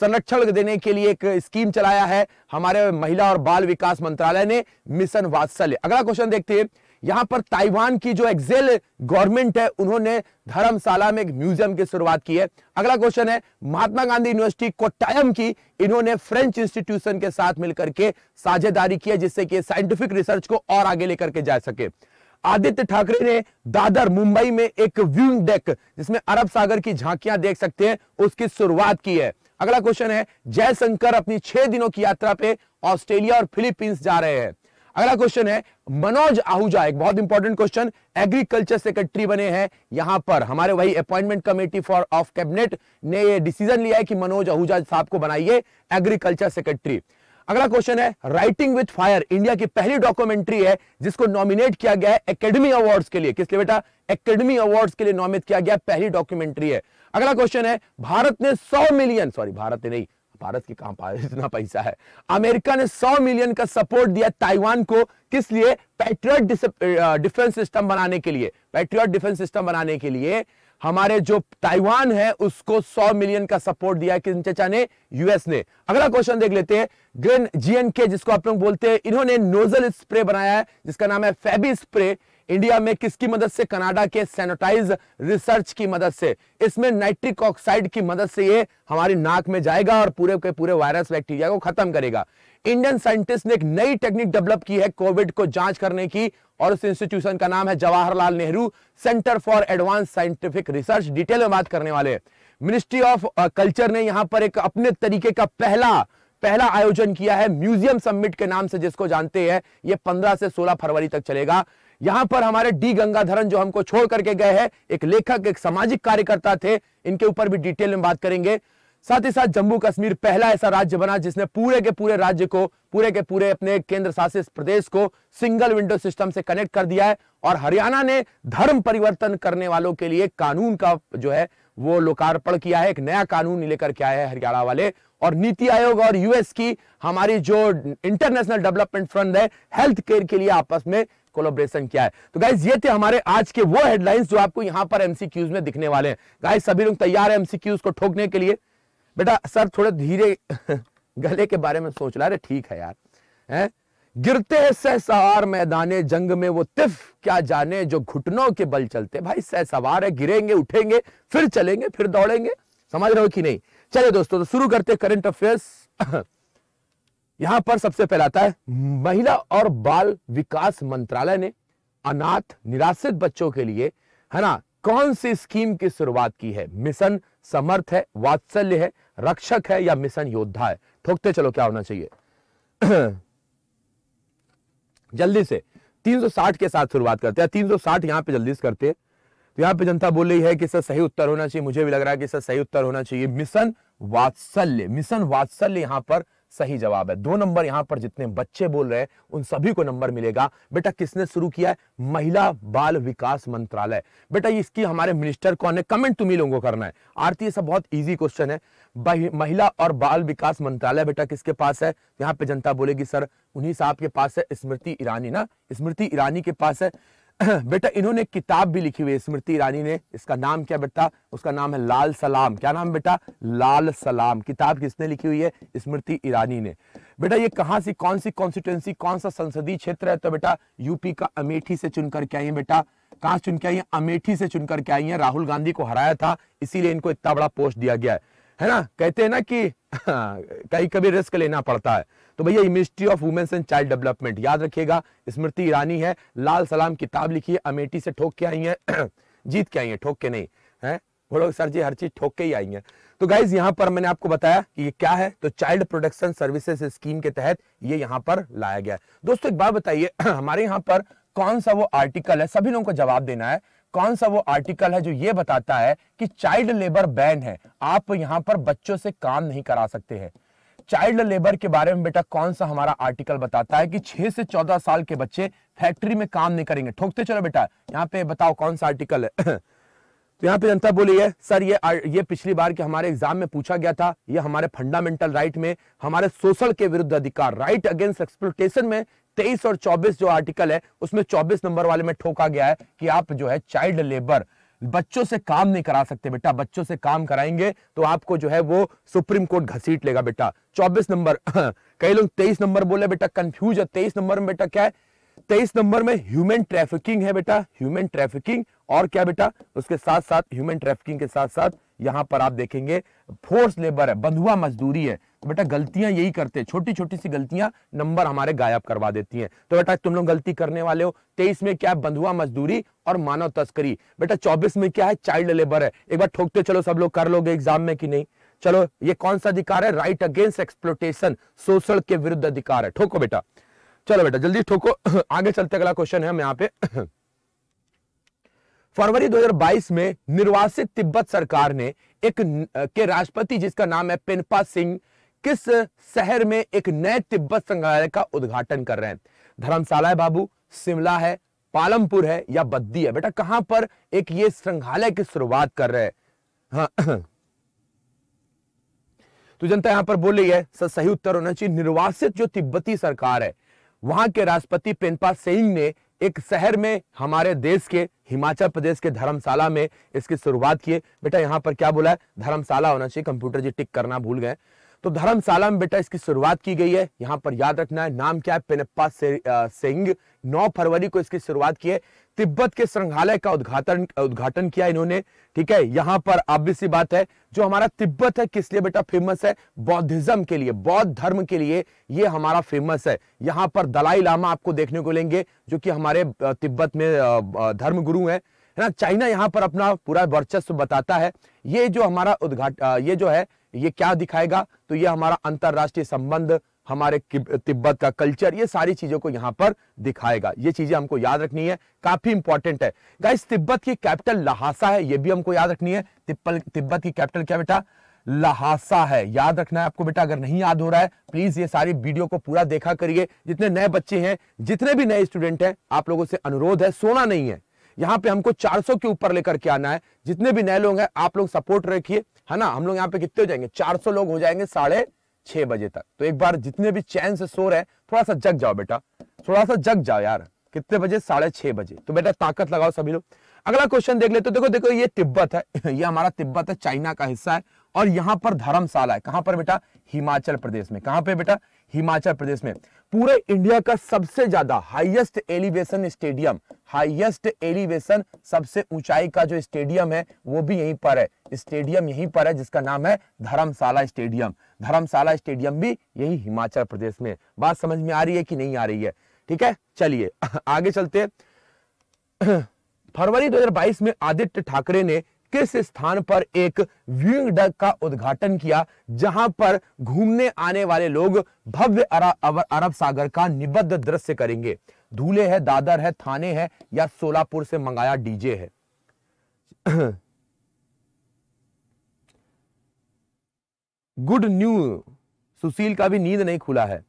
संरक्षण देने के लिए एक स्कीम चलाया है हमारे महिला और बाल विकास मंत्रालय ने मिशन वात्सल्य अगला क्वेश्चन देखते हैं यहां पर ताइवान की जो एक्सेल गवर्नमेंट है उन्होंने धर्मशाला में एक म्यूजियम की शुरुआत की है अगला क्वेश्चन है महात्मा गांधी यूनिवर्सिटी कोट्टायम की इन्होंने फ्रेंच इंस्टीट्यूशन के साथ मिलकर के साझेदारी की है जिससे कि साइंटिफिक रिसर्च को और आगे लेकर के जा सके आदित्य ठाकरे ने दादर मुंबई में एक व्यूंग डेक जिसमें अरब सागर की झांकियां देख सकते हैं उसकी शुरुआत की है अगला क्वेश्चन है जयशंकर अपनी छह दिनों की यात्रा पे ऑस्ट्रेलिया और फिलीपींस जा रहे हैं अगला क्वेश्चन है मनोज आहूजा एक बहुत इंपॉर्टेंट क्वेश्चन एग्रीकल्चर सेक्रेटरी बने हैं यहां पर हमारे वही appointment committee for of cabinet ने ये डिसीजन लिया है कि मनोज आहूजा साहब को बनाइए एग्रीकल्चर सेक्रेटरी अगला क्वेश्चन है राइटिंग विथ फायर इंडिया की पहली डॉक्यूमेंट्री है जिसको नॉमिनेट किया गया है एकेडमी अवार्ड्स के लिए किस लिए बेटा एकेडमी अवार्ड्स के लिए नॉमिनेट किया गया पहली डॉक्यूमेंट्री है अगला क्वेश्चन है भारत ने सौ मिलियन सॉरी भारत ने नहीं भारत के कहां इतना पैसा है अमेरिका ने 100 मिलियन का सपोर्ट दिया ताइवान को किस लिए पैट्रियट डिफेंस सिस्टम बनाने के लिए पैट्रियट डिफेंस सिस्टम बनाने के लिए हमारे जो ताइवान है उसको 100 मिलियन का सपोर्ट दिया है किन चचा ने यूएस ने अगला क्वेश्चन देख लेते हैं ग्रेन जीएनके जिसको आप लोग बोलते हैं इन्होंने नोजल स्प्रे बनाया है जिसका नाम है फेबी स्प्रे इंडिया में किसकी मदद से कनाडा के सैनिटाइज रिसर्च की मदद से इसमें नाइट्रिक ऑक्साइड की मदद से ये हमारी नाक में जाएगा और पूरे के पूरे वायरस बैक्टीरिया को खत्म करेगा इंडियन साइंटिस्ट ने एक नई टेक्निक डेवलप की है कोविड को जांच करने की और उस इंस्टीट्यूशन का नाम है Jawaharlal Nehru centre for advance scientific research detail में बात करने वाले मिनिस्ट्री ऑफ कल्चर ने यहां पर एक अपने तरीके का पहला पहला आयोजन किया है म्यूजियम समिट के नाम से जिसको जानते हैं ये 15 से 16 फरवरी तक चलेगा यहां पर हमारे डी गंगाधरन जो हमको छोड़ करके गए हैं एक लेखक एक सामाजिक कार्यकर्ता थे इनके ऊपर भी डिटेल में बात करेंगे साथ ही साथ जम्मू कश्मीर पहला ऐसा राज्य बना जिसने पूरे के पूरे राज्य को पूरे के पूरे अपने केंद्र शासित प्रदेश को सिंगल विंडो सिस्टम से कनेक्ट कर दिया है और हरियाणा ने धर्म परिवर्तन करने वालों के लिए कानून का जो है वो लोकार्पण किया है एक नया कानून लेकर के आया है हरियाणा वाले और नीति आयोग और यूएस की हमारी जो इंटरनेशनल डेवलपमेंट फ्रंट है हेल्थ केयर के लिए आपस में कोलोब्रेशन क्या है तो गाइज ये थे हमारे आज के वो हेडलाइंस जो आपको यहां पर एमसीक्यूज में दिखने वाले हैं गाइज सभी लोग तैयार है एमसीक्यूज को ठोकने के लिए बेटा सर थोड़े धीरे <laughs> गले के बारे में सोच रहा अरे ठीक है यार है गिरते हैं सहसवार मैदाने जंग में वो तिफ क्या जाने जो घुटनों के बल चलते भाई सहसवार है गिरेंगे उठेंगे फिर चलेंगे फिर दौड़ेंगे समझ रहे हो कि नहीं चलिए दोस्तों तो शुरू करते करंट अफेयर्स <laughs> यहां पर सबसे पहला आता है महिला और बाल विकास मंत्रालय ने अनाथ निराश्रित बच्चों के लिए है ना कौन सी स्कीम की शुरुआत की है मिशन समर्थ है वात्सल्य है रक्षक है या मिशन योद्धा है ठोकते चलो क्या होना चाहिए <clears throat> जल्दी से 360 के साथ शुरुआत करते हैं 360 यहां पर जल्दी से करते हैं तो यहां पे जनता बोल रही है कि सर सही उत्तर होना चाहिए मुझे भी लग रहा है कि सर सही उत्तर होना चाहिए मिशन वात्सल्य मिशन वात्सल्य यहां पर सही जवाब है दो नंबर यहां पर जितने बच्चे बोल रहे हैं उन सभी को नंबर मिलेगा बेटा किसने शुरू किया है महिला बाल विकास मंत्रालय बेटा इसकी हमारे मिनिस्टर कौन है कमेंट तुम्हें लोगों को करना है आरती ये सब बहुत इजी क्वेश्चन है महिला और बाल विकास मंत्रालय बेटा किसके पास है यहाँ पे जनता बोलेगी सर उन्हीं साहब के पास है स्मृति ईरानी ना स्मृति ईरानी के पास है <clears throat> बेटा इन्होंने किताब भी लिखी हुई है स्मृति ईरानी ने इसका नाम क्या बेटा उसका नाम है लाल सलाम क्या नाम बेटा लाल सलाम किताब किसने लिखी हुई है स्मृति ईरानी ने बेटा ये कहां से कौन सी कॉन्स्टिट्युएंसी कौन सा संसदीय क्षेत्र है तो बेटा यूपी का अमेठी से चुनकर के आई है बेटा कहाँ चुन के आई है अमेठी से चुनकर के आई है राहुल गांधी को हराया था इसीलिए इनको इतना बड़ा पोस्ट दिया गया है है ना कहते हैं ना कि हाँ, कहीं कभी रिस्क लेना पड़ता है तो भैया ministry of women's and child development याद रखिएगा स्मृति ईरानी है लाल सलाम किताब लिखी है अमेठी से ठोक के आई है <clears throat> जीत के आई है ठोक के नहीं है वो सर जी हर चीज ठोक के ही आई है तो गाइज यहाँ पर मैंने आपको बताया कि ये क्या है तो चाइल्ड प्रोटेक्शन सर्विसेज स्कीम के तहत ये यहाँ पर लाया गया है दोस्तों एक बात बताइए <clears throat> हमारे यहाँ पर कौन सा वो आर्टिकल है सभी लोगों को जवाब देना है कौन सा वो आर्टिकल है जो ये बताता है कि चाइल्ड लेबर बैन है आप यहां पर बच्चों से काम नहीं करा सकते हैं चाइल्ड लेबर के बारे में बेटा कौन सा हमारा आर्टिकल बताता है कि 6 से 14 साल के बच्चे फैक्ट्री में काम नहीं करेंगे ठोकते चलो बेटा यहाँ पे बताओ कौन सा आर्टिकल है तो यहाँ पे जनता बोली है सर ये ये पिछली बार के हमारे एग्जाम में पूछा गया था ये हमारे फंडामेंटल राइट में हमारे सोशल के विरुद्ध अधिकार राइट अगेंस्ट एक्सप्लोटेशन में तेईस और चौबीस जो आर्टिकल है उसमें चौबीस नंबर वाले में ठोका गया है कि आप जो है चाइल्ड लेबर बच्चों से काम नहीं करा सकते बेटा बच्चों से काम कराएंगे तो आपको जो है वो सुप्रीम कोर्ट घसीट लेगा बेटा 24 नंबर <clears throat> कई लोग 23 नंबर बोले बेटा कंफ्यूज है 23 नंबर में बेटा क्या है 23 नंबर में ह्यूमन ट्रैफिकिंग है बेटा ह्यूमन ट्रैफिकिंग और क्या बेटा उसके साथ साथ ह्यूमन ट्रैफिकिंग के साथ साथ यहां पर आप देखेंगे फोर्स लेबर है बंधुआ मजदूरी है बेटा गलतियां यही करते हैं छोटी छोटी सी गलतियां नंबर हमारे गायब करवा देती हैं तो बेटा तुम लोग गलती करने वाले हो तेईस में क्या है बंधुआ मजदूरी और मानव तस्करी बेटा चौबीस में क्या है चाइल्ड लेबर है एक बार ठोकते चलो सब लोग कर लोगे एग्जाम में कि नहीं चलो ये कौन सा अधिकार है राइट अगेंस्ट एक्सप्लोटेशन शोषण के विरुद्ध अधिकार है ठोको बेटा चलो बेटा जल्दी ठोको <clears throat> आगे चलते अगला क्वेश्चन है हम यहाँ पे <clears throat> फरवरी 2022 में निर्वासित तिब्बत सरकार ने एक के राष्ट्रपति जिसका नाम है पेनपा सिंह किस शहर में एक नए तिब्बत संग्रहालय का उद्घाटन कर रहे हैं धर्मशाला है बाबू शिमला है पालमपुर है या बद्दी है बेटा कहां पर एक ये संग्रहालय की शुरुआत कर रहे हैं हाँ <clears throat> तो जनता यहां पर बोल रही है सर सही उत्तर होना चाहिए निर्वासित जो तिब्बती सरकार है वहां के राष्ट्रपति पेनपा सिंह ने एक शहर में हमारे देश के हिमाचल प्रदेश के धर्मशाला में इसकी शुरुआत की बेटा यहां पर क्या बोला है धर्मशाला होना चाहिए कंप्यूटर जी टिक करना भूल गए तो धर्मशाला में बेटा इसकी शुरुआत की गई है यहाँ पर याद रखना है नाम क्या है पिनप्पा सिंह नौ फरवरी को इसकी शुरुआत की है तिब्बत के संग्रहालय का उद्घाटन उद्घाटन किया इन्होंने ठीक है यहाँ पर अब सी बात है जो हमारा तिब्बत है किस लिए बेटा फेमस है बौद्धिज्म के लिए बौद्ध धर्म के लिए ये हमारा फेमस है यहाँ पर दलाई लामा आपको देखने को लेंगे जो कि हमारे तिब्बत में धर्म गुरु है ना चाइना यहाँ पर अपना पूरा वर्चस्व बताता है ये जो हमारा उद्घाटन ये जो है ये क्या दिखाएगा तो ये हमारा अंतरराष्ट्रीय संबंध हमारे तिब्बत का कल्चर ये सारी चीजों को यहां पर दिखाएगा ये चीजें हमको याद रखनी है काफी इंपॉर्टेंट है गाइस तिब्बत की कैपिटल लहासा है ये भी हमको याद रखनी है तिब्बत की कैपिटल क्या बेटा लहासा है याद रखना है आपको बेटा अगर नहीं याद हो रहा है प्लीज ये सारी वीडियो को पूरा देखा करिए जितने नए बच्चे हैं जितने भी नए स्टूडेंट हैं आप लोगों से अनुरोध है सोना नहीं है यहां पे हमको 400 के ऊपर लेकर के आना है जितने भी नए लोग हैं आप लोग सपोर्ट रखिए है ना हम लोग यहाँ पे कितने हो जाएंगे 400 लोग हो जाएंगे साढ़े छह बजे तक तो एक बार जितने भी चैन से सो रहे थोड़ा सा जग जाओ बेटा थोड़ा सा जग जाओ यार कितने बजे साढ़े छह बजे तो बेटा ताकत लगाओ सभी लोग अगला क्वेश्चन देख लेते तो देखो देखो ये तिब्बत है <laughs> ये हमारा तिब्बत है चाइना का हिस्सा है और यहां पर धर्मशाला है कहां पर बेटा हिमाचल प्रदेश में कहां पे बेटा हिमाचल प्रदेश में पूरे इंडिया का सबसे ज्यादा highest elevation stadium highest elevation सबसे ऊंचाई का जो स्टेडियम है वो भी यहीं पर है स्टेडियम यहीं पर है जिसका नाम है धर्मशाला स्टेडियम धर्मशाला स्टेडियम भी यही हिमाचल प्रदेश में बात समझ में आ रही है कि नहीं आ रही है ठीक है चलिए <laughs> आगे चलते <clears throat> फरवरी दो में आदित्य ठाकरे ने किस स्थान पर एक व्यूइंग डक का उद्घाटन किया जहां पर घूमने आने वाले लोग भव्य अरब सागर का निबद्ध दृश्य करेंगे धूले है दादर है थाने है या सोलापुर से मंगाया डीजे है <clears throat> गुड न्यू सुशील का भी नींद नहीं खुला है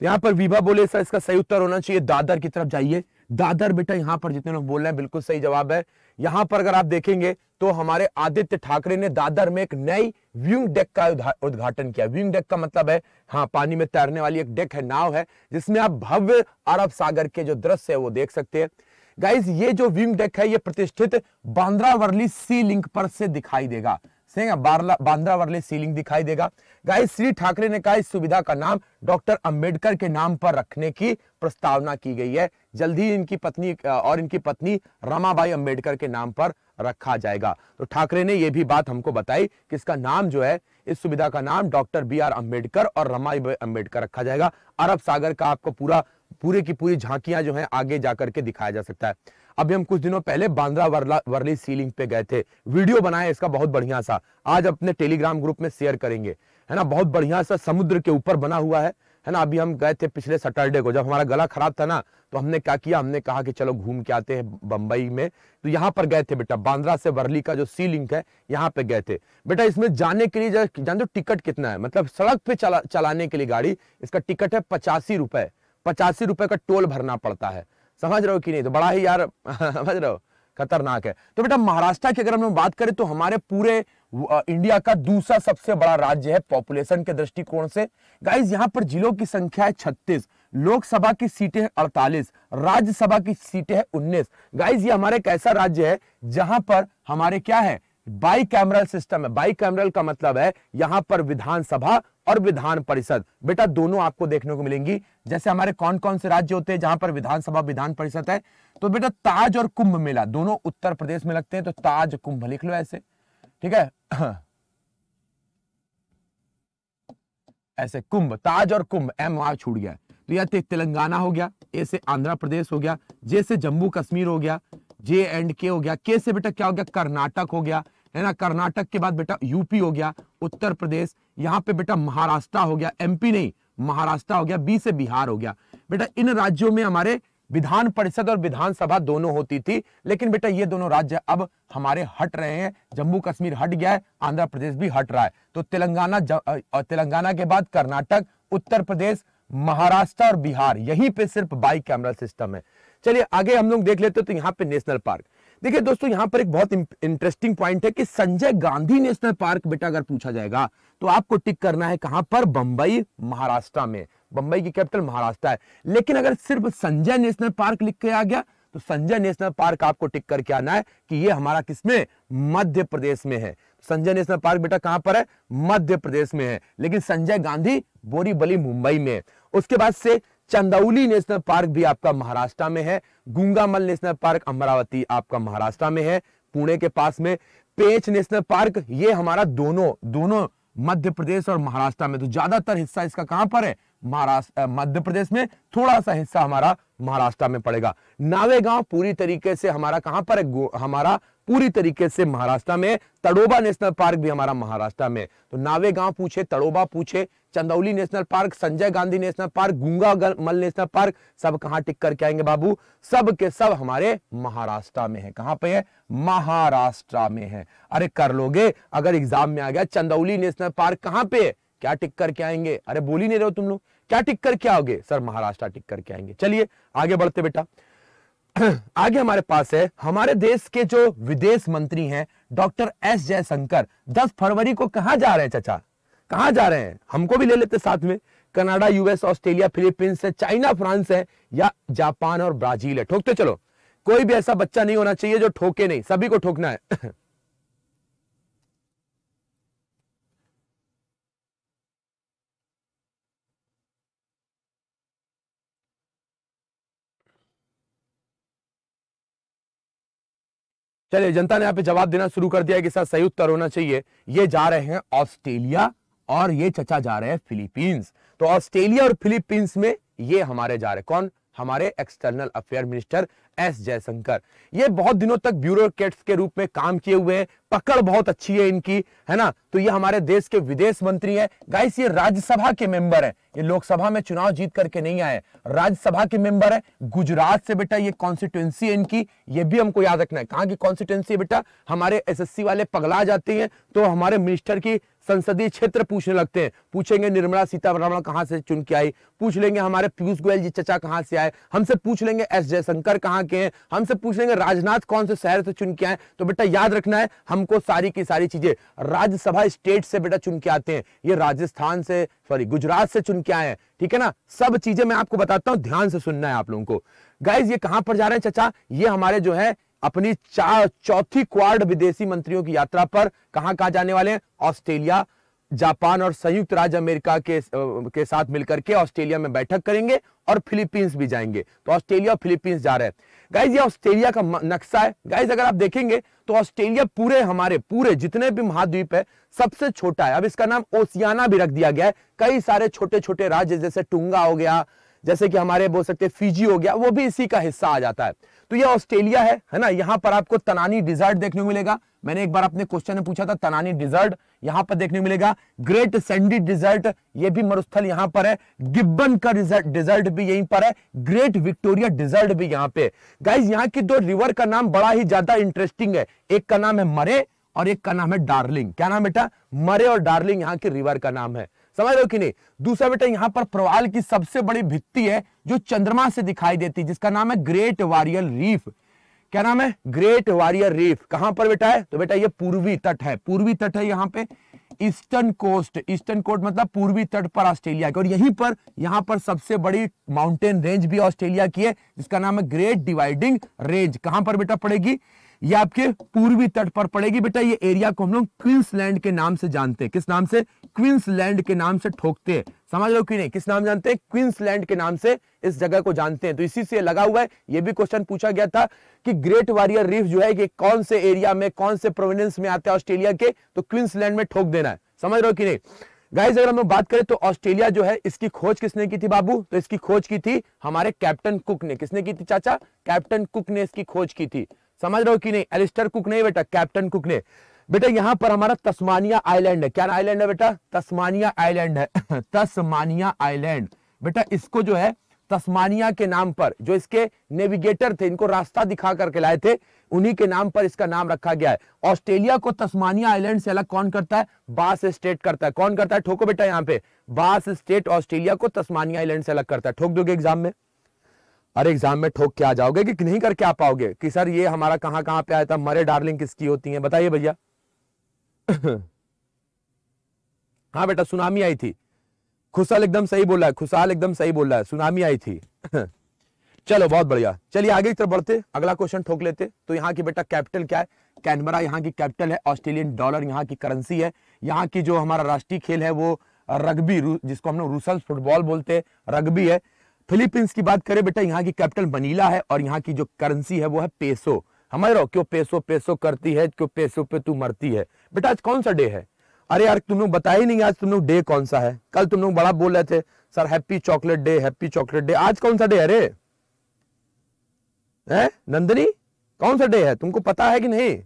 तो यहाँ पर विभा बोले सर इसका सही उत्तर होना चाहिए दादर की तरफ जाइए दादर बेटा यहाँ पर जितने लोग बोल रहे हैं बिल्कुल सही जवाब है यहाँ पर अगर आप देखेंगे तो हमारे आदित्य ठाकरे ने दादर में एक नई व्यूंग डेक का उद्घाटन किया व्यूंग डेक का मतलब है हाँ पानी में तैरने वाली एक डेक है नाव है जिसमें आप भव्य अरब सागर के जो दृश्य है वो देख सकते हैं गाइज ये जो व्यूंग डेक है ये प्रतिष्ठित बांद्रा वर्ली सी लिंक पर से दिखाई देगा सही बांद्रा वर्ली सी लिंक दिखाई देगा गाइस श्री ठाकरे ने कहा इस सुविधा का नाम डॉक्टर अंबेडकर के नाम पर रखने की प्रस्तावना की गई है जल्द ही इनकी पत्नी और इनकी पत्नी रमाबाई अंबेडकर के नाम पर रखा जाएगा तो ठाकरे ने यह भी बात हमको बताई कि इसका नाम जो है इस सुविधा का नाम डॉक्टर बी आर अम्बेडकर और रमाई अम्बेडकर रखा जाएगा अरब सागर का आपको पूरा पूरे की पूरी झांकियां जो है आगे जाकर के दिखाया जा सकता है अभी हम कुछ दिनों पहले बांद्रा वर्ला वर्ली सीलिंग पे गए थे वीडियो बनाए इसका बहुत बढ़िया सा आज अपने टेलीग्राम ग्रुप में शेयर करेंगे है ना बहुत बढ़िया सा समुद्र के ऊपर बना हुआ है है ना अभी हम गए थे पिछले सैटरडे को जब हमारा गला खराब था ना तो हमने क्या किया हमने कहा कि चलो घूम के आते हैं बंबई में तो यहाँ पर गए थे बेटा बांद्रा से वर्ली का जो सी लिंक है यहाँ पे गए थे बेटा इसमें जाने के लिए जान दो टिकट कितना है मतलब सड़क पे चला चलाने के लिए गाड़ी इसका टिकट है पचासी रुपए पचासी रुपए का टोल भरना पड़ता है समझ रहे हो कि नहीं तो बड़ा ही यार <laughs> समझ रहे हो खतरनाक है तो बेटा महाराष्ट्र की अगर हम बात करें तो हमारे पूरे इंडिया का दूसरा सबसे बड़ा राज्य है पॉपुलेशन के दृष्टिकोण से गाइज यहाँ पर जिलों की संख्या है छत्तीस लोकसभा की सीटें हैं अड़तालीस राज्यसभा की सीटें हैं उन्नीस गाइज ये हमारे एक ऐसा राज्य है जहां पर हमारे क्या है बाई कैमरल सिस्टम है बाई कैमरल का मतलब है यहाँ पर विधानसभा और विधान परिषद बेटा दोनों आपको देखने को मिलेंगी जैसे हमारे कौन कौन से राज्य होते हैं जहां पर विधानसभा विधान परिषद है तो बेटा ताज और कुंभ मेला दोनों उत्तर प्रदेश में लगते हैं तो ताज कुंभ लिख लो ऐसे ठीक है ऐसे कुंभ ताज और कुंभ एम वहां छूट गया तो यह तेलंगाना हो गया ए से आंध्र प्रदेश हो गया जे से जम्मू कश्मीर हो गया जे एंड के हो गया के से बेटा क्या हो गया कर्नाटक हो गया है ना कर्नाटक के बाद बेटा यूपी हो गया उत्तर प्रदेश यहाँ पे बेटा महाराष्ट्र हो गया एमपी नहीं महाराष्ट्र हो गया बी से बिहार हो गया बेटा इन राज्यों में हमारे विधान परिषद और विधानसभा दोनों होती थी लेकिन बेटा ये दोनों राज्य अब हमारे हट रहे हैं जम्मू कश्मीर हट गया है आंध्र प्रदेश भी हट रहा है तो तेलंगाना तेलंगाना के बाद कर्नाटक उत्तर प्रदेश महाराष्ट्र और बिहार यहीं पे सिर्फ बाई कैमरा सिस्टम है चलिए आगे हम लोग देख लेते हो तो यहाँ पे नेशनल पार्क देखिए दोस्तों यहाँ पर एक बहुत इंटरेस्टिंग पॉइंट है कि संजय गांधी नेशनल पार्क बेटा अगर पूछा जाएगा तो आपको टिक करना है कहां पर बंबई महाराष्ट्र में बंबई की कैपिटल महाराष्ट्र है लेकिन अगर सिर्फ संजय नेशनल पार्क लिख के आ गया तो संजय नेशनल पार्क आपको टिक करके आना है कि ये हमारा किसमें मध्य प्रदेश में है संजय नेशनल पार्क बेटा कहां पर है मध्य प्रदेश में है लेकिन संजय गांधी बोरीबली मुंबई में है उसके बाद से चंदौली नेशनल पार्क भी आपका महाराष्ट्र में है गुंगामल नेशनल पार्क अमरावती आपका महाराष्ट्र में है पुणे के पास में पेच नेशनल पार्क ये हमारा दोनों दोनों मध्य प्रदेश और महाराष्ट्र में तो ज्यादातर हिस्सा इसका कहां पर है महाराष्ट्र मध्य प्रदेश में थोड़ा सा हिस्सा हमारा महाराष्ट्र में पड़ेगा नावे गांव पूरी तरीके से हमारा कहां पर है हमारा पूरी तरीके से महाराष्ट्र में तड़ोबा नेशनल पार्क भी हमारा महाराष्ट्र में तो नावे गांव पूछे तड़ोबा पूछे Chandauli national park Sanjay Gandhi national park Gugamal national park सब कहा टिक करके आएंगे बाबू सब के सब हमारे महाराष्ट्र में है कहाँ पे है महाराष्ट्र में है अरे कर लोगे अगर एग्जाम में आ गया चंदौली नेशनल पार्क कहाँ पे है क्या टिक करके आएंगे अरे बोली नहीं रहे हो तुम लोग क्या टिक करके आओगे सर महाराष्ट्र टिक करके आएंगे चलिए आगे बढ़ते बेटा <clears throat> आगे हमारे पास है हमारे देश के जो विदेश मंत्री हैं डॉक्टर एस जयशंकर 10 फरवरी को कहा जा रहे हैं चाचा कहां जा रहे हैं हमको भी ले लेते साथ में कनाडा यूएस ऑस्ट्रेलिया फिलीपींस है चाइना फ्रांस है या जापान और ब्राजील है ठोकते चलो कोई भी ऐसा बच्चा नहीं होना चाहिए जो ठोके नहीं सभी को ठोकना है <laughs> चलिए जनता ने यहां पे जवाब देना शुरू कर दिया कि सर उत्तर होना चाहिए ये जा रहे हैं ऑस्ट्रेलिया और ये चचा जा रहे हैं फिलीपींस तो ऑस्ट्रेलिया और फिलीपींस में ये हमारे जा रहे कौन हमारे external affair minister S Jaishankar ये बहुत दिनों तक ब्यूरोक्रेट्स के रूप में काम किए हुए हैं पकड़ बहुत अच्छी है इनकी है ना तो ये हमारे देश के विदेश मंत्री हैं गाइस ये राज्यसभा के मेंबर हैं ये लोकसभा में चुनाव जीत करके नहीं आए राज्यसभा के मेंबर हैं गुजरात से बेटा ये कॉन्स्टिट्युएंसी है इनकी ये भी हमको याद रखना है कहां की कॉन्स्टिट्युएंसी बेटा हमारे एसएससी वाले पगला जाते हैं तो हमारे मिनिस्टर की संसदीय क्षेत्र पूछने लगते हैं पूछेंगे निर्मला सीतारमण कहां से चुन के आई पूछ लेंगे हमारे पीयूष गोयल जी चचा कहां से आए हमसे पूछ लेंगे एस जयशंकर कहां के हैं हमसे पूछ लेंगे राजनाथ कौन से शहर से चुन के आए तो बेटा याद रखना है हमको सारी की सारी चीजें राज्यसभा स्टेट से बेटा चुन के आते हैं ये राजस्थान से सॉरी गुजरात से चुन के आए हैं ठीक है ना सब चीजें मैं आपको बताता हूं ध्यान से सुनना है आप लोगों को गाइज ये कहां पर जा रहे हैं चाचा ये हमारे जो है अपनी चौथी क्वार्ड विदेशी मंत्रियों की यात्रा पर कहां कहां जाने वाले हैं ऑस्ट्रेलिया जापान और संयुक्त राज्य अमेरिका के के साथ मिलकर के ऑस्ट्रेलिया में बैठक करेंगे और फिलीपींस भी जाएंगे तो ऑस्ट्रेलिया और फिलीपींस जा रहे हैं गाइज ये ऑस्ट्रेलिया का नक्शा है गाइज अगर आप देखेंगे तो ऑस्ट्रेलिया पूरे हमारे पूरे जितने भी महाद्वीप है सबसे छोटा है अब इसका नाम ओसियाना भी रख दिया गया है कई सारे छोटे छोटे राज्य जैसे टूंगा हो गया जैसे कि हमारे बोल सकते हैं फिजी हो गया वो भी इसी का हिस्सा आ जाता है तो ये ऑस्ट्रेलिया है है ना यहाँ पर आपको तनानी डिजर्ट देखने को मिलेगा मैंने एक बार अपने क्वेश्चन में पूछा था तनानी डिजर्ट यहां पर देखने को मिलेगा ग्रेट सेंडी डिजर्ट ये भी मरुस्थल यहां पर है गिब्बन का डिजर्ट डिजर्ट भी यहीं पर है ग्रेट विक्टोरिया डिजर्ट भी यहां पे गाइज यहाँ की दो रिवर का नाम बड़ा ही ज्यादा इंटरेस्टिंग है एक का नाम है मरे और एक का नाम है डार्लिंग क्या नाम बेटा मरे और डार्लिंग यहाँ के रिवर का नाम है समझ रहे हो कि नहीं दूसरा बेटा यहाँ पर प्रवाल की सबसे बड़ी भित्ती है जो चंद्रमा से दिखाई देती है जिसका नाम है ग्रेट वारियल रीफ क्या नाम है ग्रेट वॉरियर रीफ कहां पर बेटा है तो बेटा ये पूर्वी तट है पूर्वी तट है यहाँ पे ईस्टर्न कोस्ट ईस्टर्न कोस्ट मतलब पूर्वी तट पर ऑस्ट्रेलिया की और यहीं पर यहां पर सबसे बड़ी माउंटेन रेंज भी ऑस्ट्रेलिया की है जिसका नाम है ग्रेट डिवाइडिंग रेंज कहां पर बेटा पड़ेगी ये आपके पूर्वी तट पर पड़ेगी बेटा ये एरिया को हम लोग क्वींसलैंड के नाम से जानते हैं किस नाम से क्वींसलैंड के नाम से ठोकते हैं समझ लो कि नहीं किस नाम जानते हैं क्वींसलैंड के नाम से इस जगह को जानते हैं तो इसी से लगा हुआ है ये भी क्वेश्चन पूछा गया था कि ग्रेट वॉरियर रीफ जो है कि कौन से एरिया में कौन से प्रोविनेंस में आते हैं ऑस्ट्रेलिया के तो क्वींसलैंड में ठोक देना है समझ रहे हो कि नहीं गाइज अगर हम लोग बात करें तो ऑस्ट्रेलिया जो है इसकी खोज किसने की थी बाबू तो इसकी खोज की थी हमारे कैप्टन कुक ने किसने की थी चाचा कैप्टन कुक ने इसकी खोज की थी समझ रहे हो कि नहीं एलिस्टर कुक नहीं बेटा कैप्टन कुक ने बेटा यहाँ पर हमारा तस्मानिया आइलैंड है क्या आइलैंड है बेटा तस्मानिया आइलैंड है <laughs> तस्मानिया आइलैंड बेटा इसको जो है तस्मानिया के नाम पर जो इसके नेविगेटर थे इनको रास्ता दिखा करके लाए थे उन्हीं के नाम पर इसका नाम रखा गया है ऑस्ट्रेलिया को तस्मानिया आइलैंड से अलग कौन करता है बास स्टेट करता है कौन करता है ठोको बेटा यहाँ पे बास स्टेट ऑस्ट्रेलिया को तस्मानिया आइलैंड से अलग करता है ठोक दोगे एग्जाम में अरे एग्जाम में ठोक के आ जाओगे कि नहीं करके आ पाओगे कि सर ये हमारा कहाँ कहाँ पे आया था मरे डार्लिंग किसकी होती है बताइए भैया <coughs> हाँ बेटा सुनामी आई थी खुशहाल एकदम सही बोल रहा है खुशहाल एकदम सही बोल रहा है सुनामी आई थी <coughs> चलो बहुत बढ़िया चलिए आगे की तरफ बढ़ते अगला क्वेश्चन ठोक लेते तो यहाँ की बेटा कैपिटल क्या है कैनबरा यहाँ की कैपिटल है ऑस्ट्रेलियन डॉलर यहाँ की करेंसी है यहाँ की जो हमारा राष्ट्रीय खेल है वो रग्बी जिसको हम लोग रूसल फुटबॉल बोलते हैं रग्बी है फिलीपींस की बात करें बेटा यहाँ की कैपिटल मनीला है और यहाँ की जो करेंसी है वो है पेसो हमारे रहो क्यों पैसो पैसो करती है क्यों पैसों पे तू मरती है बेटा आज कौन सा डे है अरे यार तुम लोग बताया ही नहीं आज तुम लोग डे कौन सा है कल तुम लोग बड़ा बोल रहे थे sir happy chocolate day happy chocolate day आज कौन सा डे है अरे है नंदनी कौन सा डे है तुमको पता है कि नहीं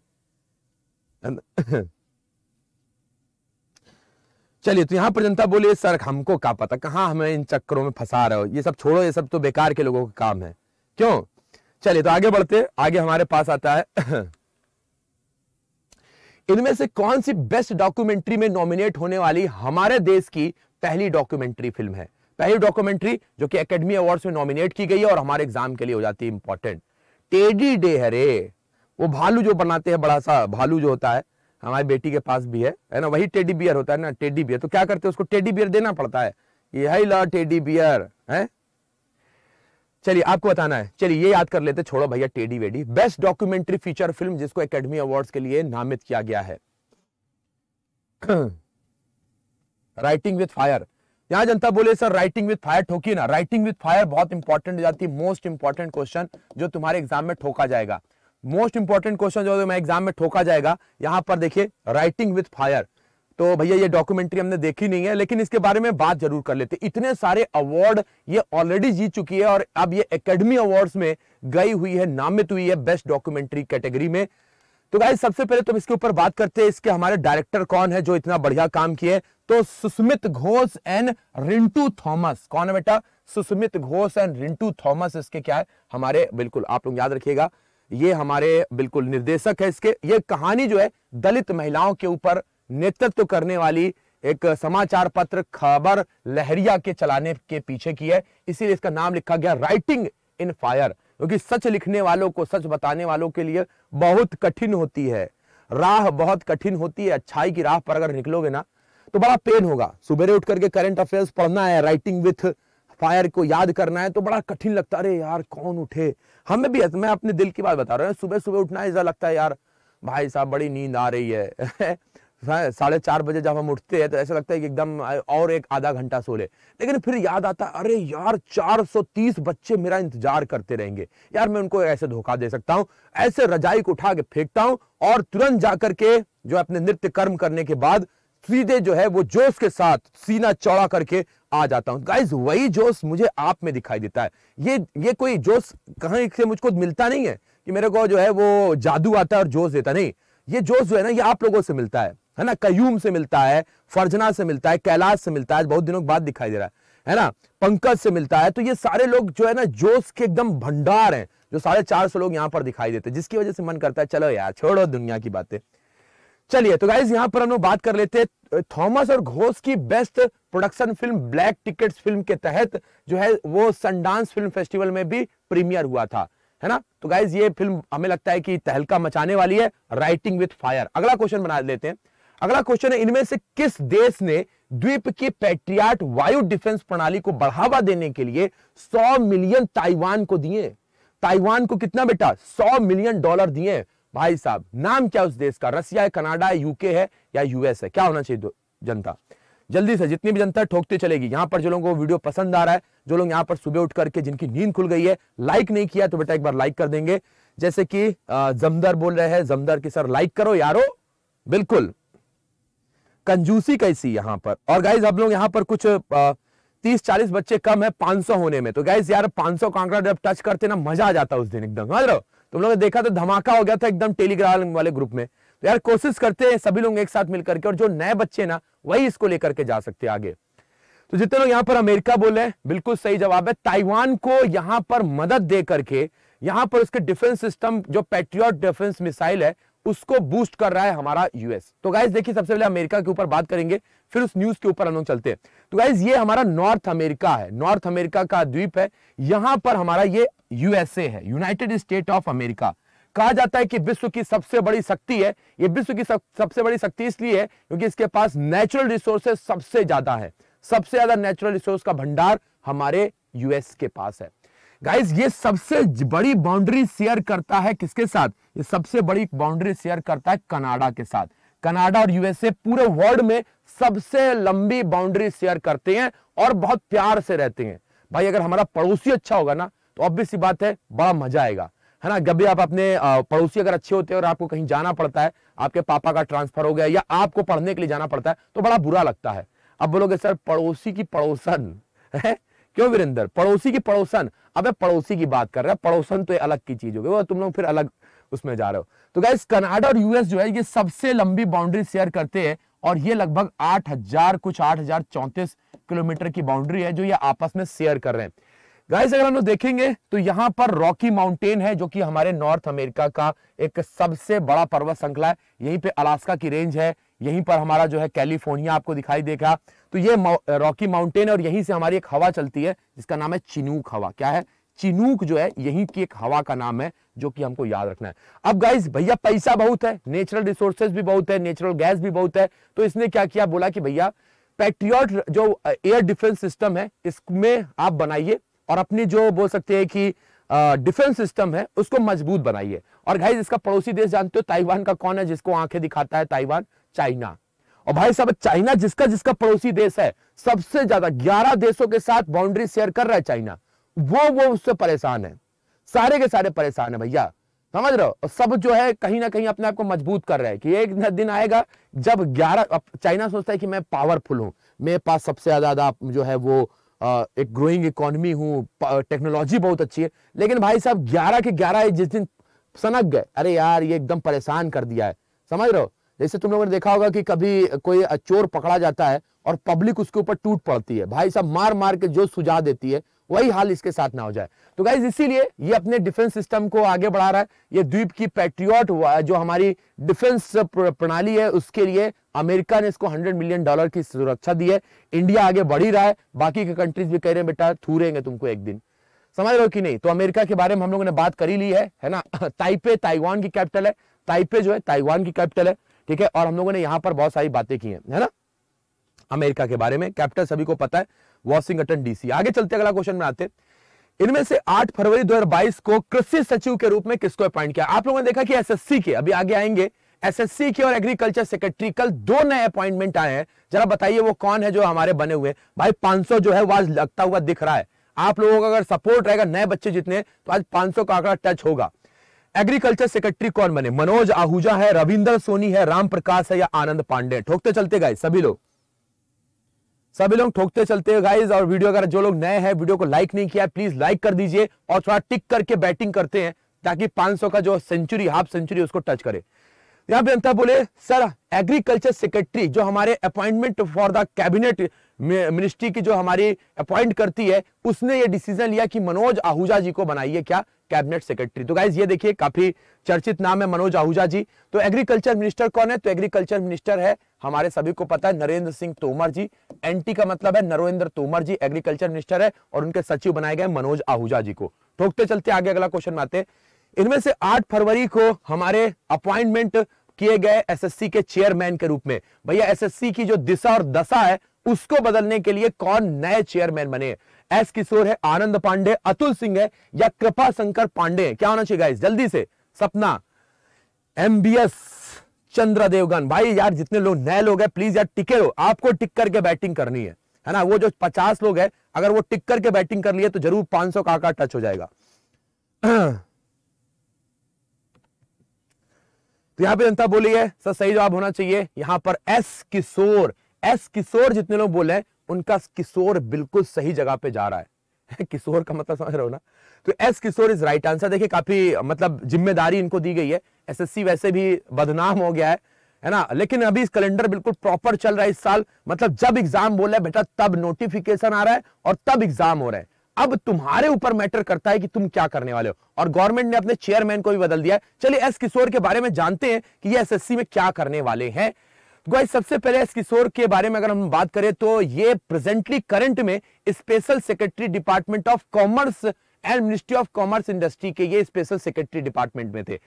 <laughs> चलिए तो यहाँ पर जनता बोली सर हमको क्या पता कहाँ हमें इन चक्करों में फंसा रहे हो ये सब छोड़ो ये सब तो बेकार के लोगों का काम है क्यों चलिए तो आगे बढ़ते आगे हमारे पास आता है <clears throat> इनमें से कौन सी बेस्ट डॉक्यूमेंट्री में नॉमिनेट होने वाली हमारे देश की पहली डॉक्यूमेंट्री फिल्म है पहली डॉक्यूमेंट्री जो कि एकेडमी अवार्ड्स में नॉमिनेट की गई है और हमारे एग्जाम के लिए हो जाती है इंपॉर्टेंट टेडी डे है रे वो भालू जो बनाते हैं बड़ा सा भालू जो होता है हमारी बेटी के पास भी है है ना वही टेडी बियर होता है ना टेडी बियर तो क्या करते हैं उसको टेडी बियर देना पड़ता है ये है ला टेडी बियर है चलिए आपको बताना है चलिए ये याद कर लेते छोड़ो भैया teddy weddy best documentary feature film जिसको एकेडमी अवार्ड्स के लिए नामित किया गया है राइटिंग विथ फायर यहां जनता बोले सर राइटिंग विथ फायर ठोकी ना राइटिंग विथ फायर बहुत इंपॉर्टेंट हो जाती है मोस्ट इंपॉर्टेंट क्वेश्चन जो तुम्हारे एग्जाम में ठोका जाएगा मोस्ट इंपॉर्टेंट क्वेश्चन जो मैं एग्जाम में ठोका जाएगा यहां पर देखिए राइटिंग विथ फायर तो भैया ये डॉक्यूमेंट्री हमने देखी नहीं है लेकिन इसके बारे में बात जरूर कर लेते इतने सारे अवार्ड ये ऑलरेडी जीत चुकी है और अब ये एकेडमी अवार्ड्स में गई हुई है नामित हुई है बेस्ट डॉक्यूमेंट्री कैटेगरी में तो गाइज सबसे पहले तुम तो इसके ऊपर बात करते हैं इसके हमारे डायरेक्टर कौन है जो इतना बढ़िया काम किए तो सुस्मित घोष एंड रिंटू थॉमस कौन है बेटा सुस्मित घोष एंड रिंटू थॉमस इसके क्या है हमारे बिल्कुल आप लोग याद रखिएगा ये हमारे बिल्कुल निर्देशक है इसके ये कहानी जो है दलित महिलाओं के ऊपर नेतृत्व करने वाली एक समाचार पत्र खबर लहरिया के चलाने के पीछे की है इसीलिए इसका नाम लिखा गया राइटिंग इन फायर क्योंकि सच लिखने वालों को सच बताने वालों के लिए बहुत कठिन होती है राह बहुत कठिन होती है अच्छाई की राह पर अगर निकलोगे ना तो बड़ा पेन होगा सुबह उठ करके करंट अफेयर्स पढ़ना है राइटिंग विथ फायर को याद करना है तो बड़ा कठिन लगता है अरे यार कौन उठे हमें भी मैं अपने दिल की बात बता रहा हूँ सुबह सुबह उठना ऐसा लगता है यार भाई साहब बड़ी नींद आ रही है <laughs> साढ़े चार बजे जब हम उठते हैं तो ऐसा लगता है कि एकदम और एक आधा घंटा सो ले लेकिन फिर याद आता है अरे यार 430 बच्चे मेरा इंतजार करते रहेंगे यार मैं उनको ऐसे धोखा दे सकता हूँ ऐसे रजाई को उठा के फेंकता हूँ और तुरंत जाकर के जो अपने नृत्य कर्म करने के बाद सीधे जो है वो जोश के साथ सीना चौड़ा करके आ जाता हूं गाइज वही जोश मुझे आप में दिखाई देता है ये ये कोई जोश कहीं से मुझको मिलता नहीं है कि मेरे को जो है वो जादू आता है और जोश देता नहीं ये जोश जो है ना ये आप लोगों से मिलता है है ना कयूम से मिलता है फर्जना से मिलता है कैलाश से मिलता है बहुत दिनों के बाद दिखाई दे रहा है है ना पंकज से मिलता है तो ये सारे लोग जो है ना जोश के एकदम भंडार हैं जो साढ़े चार सौ लोग यहाँ पर दिखाई देते हैं जिसकी वजह से मन करता है चलो यार छोड़ो दुनिया की बातें चलिए तो गाइज यहाँ पर हम लोग बात कर लेते हैं थॉमस और घोष की best production film black tickets film के तहत जो है वो सनडांस फिल्म फेस्टिवल में भी प्रीमियर हुआ था है ना तो गाइज ये फिल्म हमें लगता है कि तहलका मचाने वाली है राइटिंग विथ फायर अगला क्वेश्चन बना लेते हैं अगला क्वेश्चन है इनमें से किस देश ने द्वीप की पैट्रियाट वायु डिफेंस प्रणाली को बढ़ावा देने के लिए 100 मिलियन ताइवान को दिए ताइवान को कितना बेटा 100 मिलियन डॉलर दिए भाई साहब नाम क्या उस देश का रसिया है कनाडा है यूके है या यूएस है क्या होना चाहिए जनता जल्दी से जितनी भी जनता ठोकते चलेगी यहां पर जो लोगों को वीडियो पसंद आ रहा है जो लोग यहां पर सुबह उठ करके जिनकी नींद खुल गई है लाइक नहीं किया तो बेटा एक बार लाइक कर देंगे जैसे कि जमदर बोल रहे हैं जमदर की सर लाइक करो यारो बिल्कुल कंजूसी कैसी यहाँ पर और गाइज हम लोग यहाँ पर कुछ तीस चालीस बच्चे कम है 500 होने में तो गाइज यार 500 सौ कांकड़ा जब टच करते ना मजा आ जाता उस दिन एकदम समझ रहे तुम लोगों ने देखा तो धमाका हो गया था एकदम टेलीग्राम वाले ग्रुप में तो यार कोशिश करते हैं सभी लोग एक साथ मिलकर के और जो नए बच्चे ना वही इसको लेकर के जा सकते आगे तो जितने लोग यहाँ पर अमेरिका बोले बिल्कुल सही जवाब है ताइवान को यहाँ पर मदद दे करके यहाँ पर उसके डिफेंस सिस्टम जो पेट्रियट डिफेंस मिसाइल है उसको बूस्ट कर रहा है हमारा यूएस तो गाइज देखिए सबसे पहले अमेरिका के ऊपर बात करेंगे फिर उस न्यूज के ऊपर हम लोग चलते हैं तो गाइज ये हमारा नॉर्थ अमेरिका है नॉर्थ अमेरिका का द्वीप है यहां पर हमारा ये यूएसए है यूनाइटेड स्टेट ऑफ अमेरिका कहा जाता है कि विश्व की सबसे बड़ी शक्ति है ये विश्व की सब, सबसे बड़ी शक्ति इसलिए है क्योंकि इसके पास नेचुरल रिसोर्सेस सबसे ज्यादा है सबसे ज्यादा नेचुरल रिसोर्स का भंडार हमारे यूएस के पास है गाइज ये सबसे बड़ी बाउंड्री शेयर करता है किसके साथ ये सबसे बड़ी बाउंड्री शेयर करता है कनाडा के साथ कनाडा और यूएसए पूरे वर्ल्ड में सबसे लंबी बाउंड्री शेयर करते हैं और बहुत प्यार से रहते हैं भाई अगर हमारा पड़ोसी अच्छा होगा ना तो ऑब्वियस सी बात है बड़ा मजा आएगा है ना जब भी आप अपने पड़ोसी अगर अच्छे होते हैं और आपको कहीं जाना पड़ता है आपके पापा का ट्रांसफर हो गया या आपको पढ़ने के लिए जाना पड़ता है तो बड़ा बुरा लगता है अब बोलोगे सर पड़ोसी की पड़ोसन <laughs> है क्यों वीरेंद्र पड़ोसी की पड़ोसन अब पड़ोसी की बात कर रहे हैं पड़ोसन तो अलग की चीज हो गई तुम लोग फिर अलग उसमें जा रहे हो तो गाइस कनाडा और यूएस जो है ये सबसे लंबी बाउंड्री शेयर करते हैं और ये लगभग आठ हजार कुछ आठ हजार चौंतीस किलोमीटर की बाउंड्री है जो ये आपस में शेयर कर रहे हैं गाइस अगर हम लोग देखेंगे तो यहाँ पर रॉकी माउंटेन है जो कि हमारे नॉर्थ अमेरिका का एक सबसे बड़ा पर्वत श्रृंखला है यहीं पे अलास्का की रेंज है यहीं पर हमारा जो है कैलिफोर्निया आपको दिखाई देगा तो ये रॉकी माउंटेन और यहीं से हमारी एक हवा चलती है जिसका नाम है चिनूक हवा क्या है चिनूक जो है यहीं की एक हवा का नाम है जो कि हमको याद रखना है अब गाइज भैया पैसा बहुत है नेचुरल रिसोर्सेज भी बहुत है नेचुरल गैस भी बहुत है तो इसने क्या किया बोला कि भैया पैट्रियट जो एयर डिफेंस सिस्टम है इसमें आप बनाइए और अपनी जो बोल सकते हैं कि डिफेंस uh, सिस्टम है उसको मजबूत बनाइए और गाइज इसका पड़ोसी देश जानते हो ताइवान का कौन है जिसको आंखें दिखाता है ताइवान चाइना और भाई साहब चाइना जिसका जिसका पड़ोसी देश है सबसे ज्यादा ग्यारह देशों के साथ बाउंड्री शेयर कर रहा है चाइना वो वो उससे परेशान है सारे के सारे परेशान है भैया समझ रहे हो सब जो है कहीं ना कहीं अपने आप को मजबूत कर रहे हैं कि एक दिन आएगा जब ग्यारह चाइना सोचता है कि मैं पावरफुल हूं मेरे पास सबसे ज्यादा जो है वो एक ग्रोइंग इकोनॉमी हूं टेक्नोलॉजी बहुत अच्छी है लेकिन भाई साहब ग्यारह के ग्यारह जिस दिन सनक गए अरे यार ये एकदम परेशान कर दिया है समझ रहे हो जैसे तुम लोगों ने देखा होगा कि कभी कोई चोर पकड़ा जाता है और पब्लिक उसके ऊपर टूट पड़ती है भाई साहब मार मार के जो सुझा देती है वही हाल इसके साथ ना हो जाए तो गाइज इसीलिए ये अपने डिफेंस सिस्टम को आगे बढ़ा रहा है ये द्वीप की पैट्रियट जो हमारी डिफेंस प्रणाली है उसके लिए अमेरिका ने इसको 100 मिलियन डॉलर की सुरक्षा दी है इंडिया आगे बढ़ ही रहा है बाकी के कंट्रीज भी कह रहे हैं बेटा थूरेंगे तुमको एक दिन समझ रहे हो कि नहीं तो अमेरिका के बारे में हम लोगों ने बात करी ली है है ना <laughs> ताइपे ताइवान की कैपिटल है ताइपे जो है ताइवान की कैपिटल है ठीक है और हम लोगों ने यहां पर बहुत सारी बातें की है ना अमेरिका के बारे में कैपिटल सभी को पता है वॉशिंगटन डीसी आगे चलते अगला क्वेश्चन में आते इनमें से 8 फरवरी 2022 को कृषि सचिव के रूप में किसको अपॉइंट किया आप लोगों ने देखा कि एसएससी के अभी आगे आएंगे एसएससी के और एग्रीकल्चर सेक्रेटरी कल दो नए अपॉइंटमेंट आए हैं जरा बताइए वो कौन है जो हमारे बने हुए भाई 500 जो है वो आज लगता हुआ दिख रहा है आप लोगों का अगर सपोर्ट रहेगा नए बच्चे जितने तो आज पांच का आंकड़ा टच होगा एग्रीकल्चर सेक्रेटरी कौन बने मनोज आहूजा है रविंदर सोनी है राम प्रकाश है या आनंद पांडे ठोकते चलते गाइज सभी लोग सभी लोग ठोकते चलते गाइज और वीडियो अगर जो लोग नए हैं वीडियो को लाइक नहीं किया प्लीज लाइक कर दीजिए और थोड़ा टिक करके बैटिंग करते हैं ताकि 500 का जो सेंचुरी हाफ सेंचुरी उसको टच करे यहां पर अंता बोले सर एग्रीकल्चर सेक्रेटरी जो हमारे appointment for the cabinet ministry की जो हमारी अपॉइंट करती है उसने ये डिसीजन लिया कि मनोज आहूजा जी को बनाइए क्या कैबिनेट सेक्रेटरी तो गाइज ये देखिए काफी चर्चित नाम है मनोज आहूजा जी तो एग्रीकल्चर मिनिस्टर कौन है तो एग्रीकल्चर मिनिस्टर है हमारे सभी को पता है नरेंद्र सिंह तोमर जी एनटी का मतलब है नरेंद्र तोमर जी एग्रीकल्चर मिनिस्टर है और उनके सचिव बनाए गए मनोज आहूजा जी को ठोकते चलते आगे अगला क्वेश्चन में आते इनमें से आठ फरवरी को हमारे अपॉइंटमेंट किए गए एसएससी के चेयरमैन के रूप में भैया एसएससी की जो दिशा और दशा है उसको बदलने के लिए कौन नए चेयरमैन बने एस किशोर है आनंद पांडे अतुल सिंह है या कृपा शंकर पांडे क्या होना चाहिए गाइस जल्दी से सपना एमबीएस चंद्र देवगन भाई यार जितने लोग नए लोग हैं प्लीज यार टिके रहो आपको टिक करके बैटिंग करनी है है ना वो जो पचास लोग हैं अगर वो टिक करके बैटिंग कर लिए तो जरूर पांच सौ का आकार टच हो जाएगा तो यहां पे जनता बोली है सर सही जवाब होना चाहिए यहां पर एस किशोर एस किशोर जितने लोग बोले हैं उनका किशोर बिल्कुल सही जगह पे जा रहा है <laughs> किशोर का मतलब समझ रहे हो ना तो S Kishore is right answer देखिए काफी मतलब जिम्मेदारी इनको दी गई है एसएससी वैसे भी बदनाम हो गया है है ना लेकिन अभी इस कैलेंडर बिल्कुल प्रॉपर चल रहा है इस साल मतलब जब एग्जाम बोला है बेटा तब नोटिफिकेशन आ रहा है और तब एग्जाम हो रहा है अब तुम्हारे ऊपर मैटर करता है कि तुम क्या करने वाले हो और गवर्नमेंट ने अपने चेयरमैन को भी बदल दिया है चलिए एस किशोर के बारे में जानते हैं कि ये एसएससी में क्या करने वाले हैं गाइस सबसे पहले इस किशोर के बारे में अगर हम बात करें तो ये प्रेजेंटली करंट में special secretary department of commerce and ministry of commerce industry के ये स्पेशल सेक्रेटरी डिपार्टमेंट में थे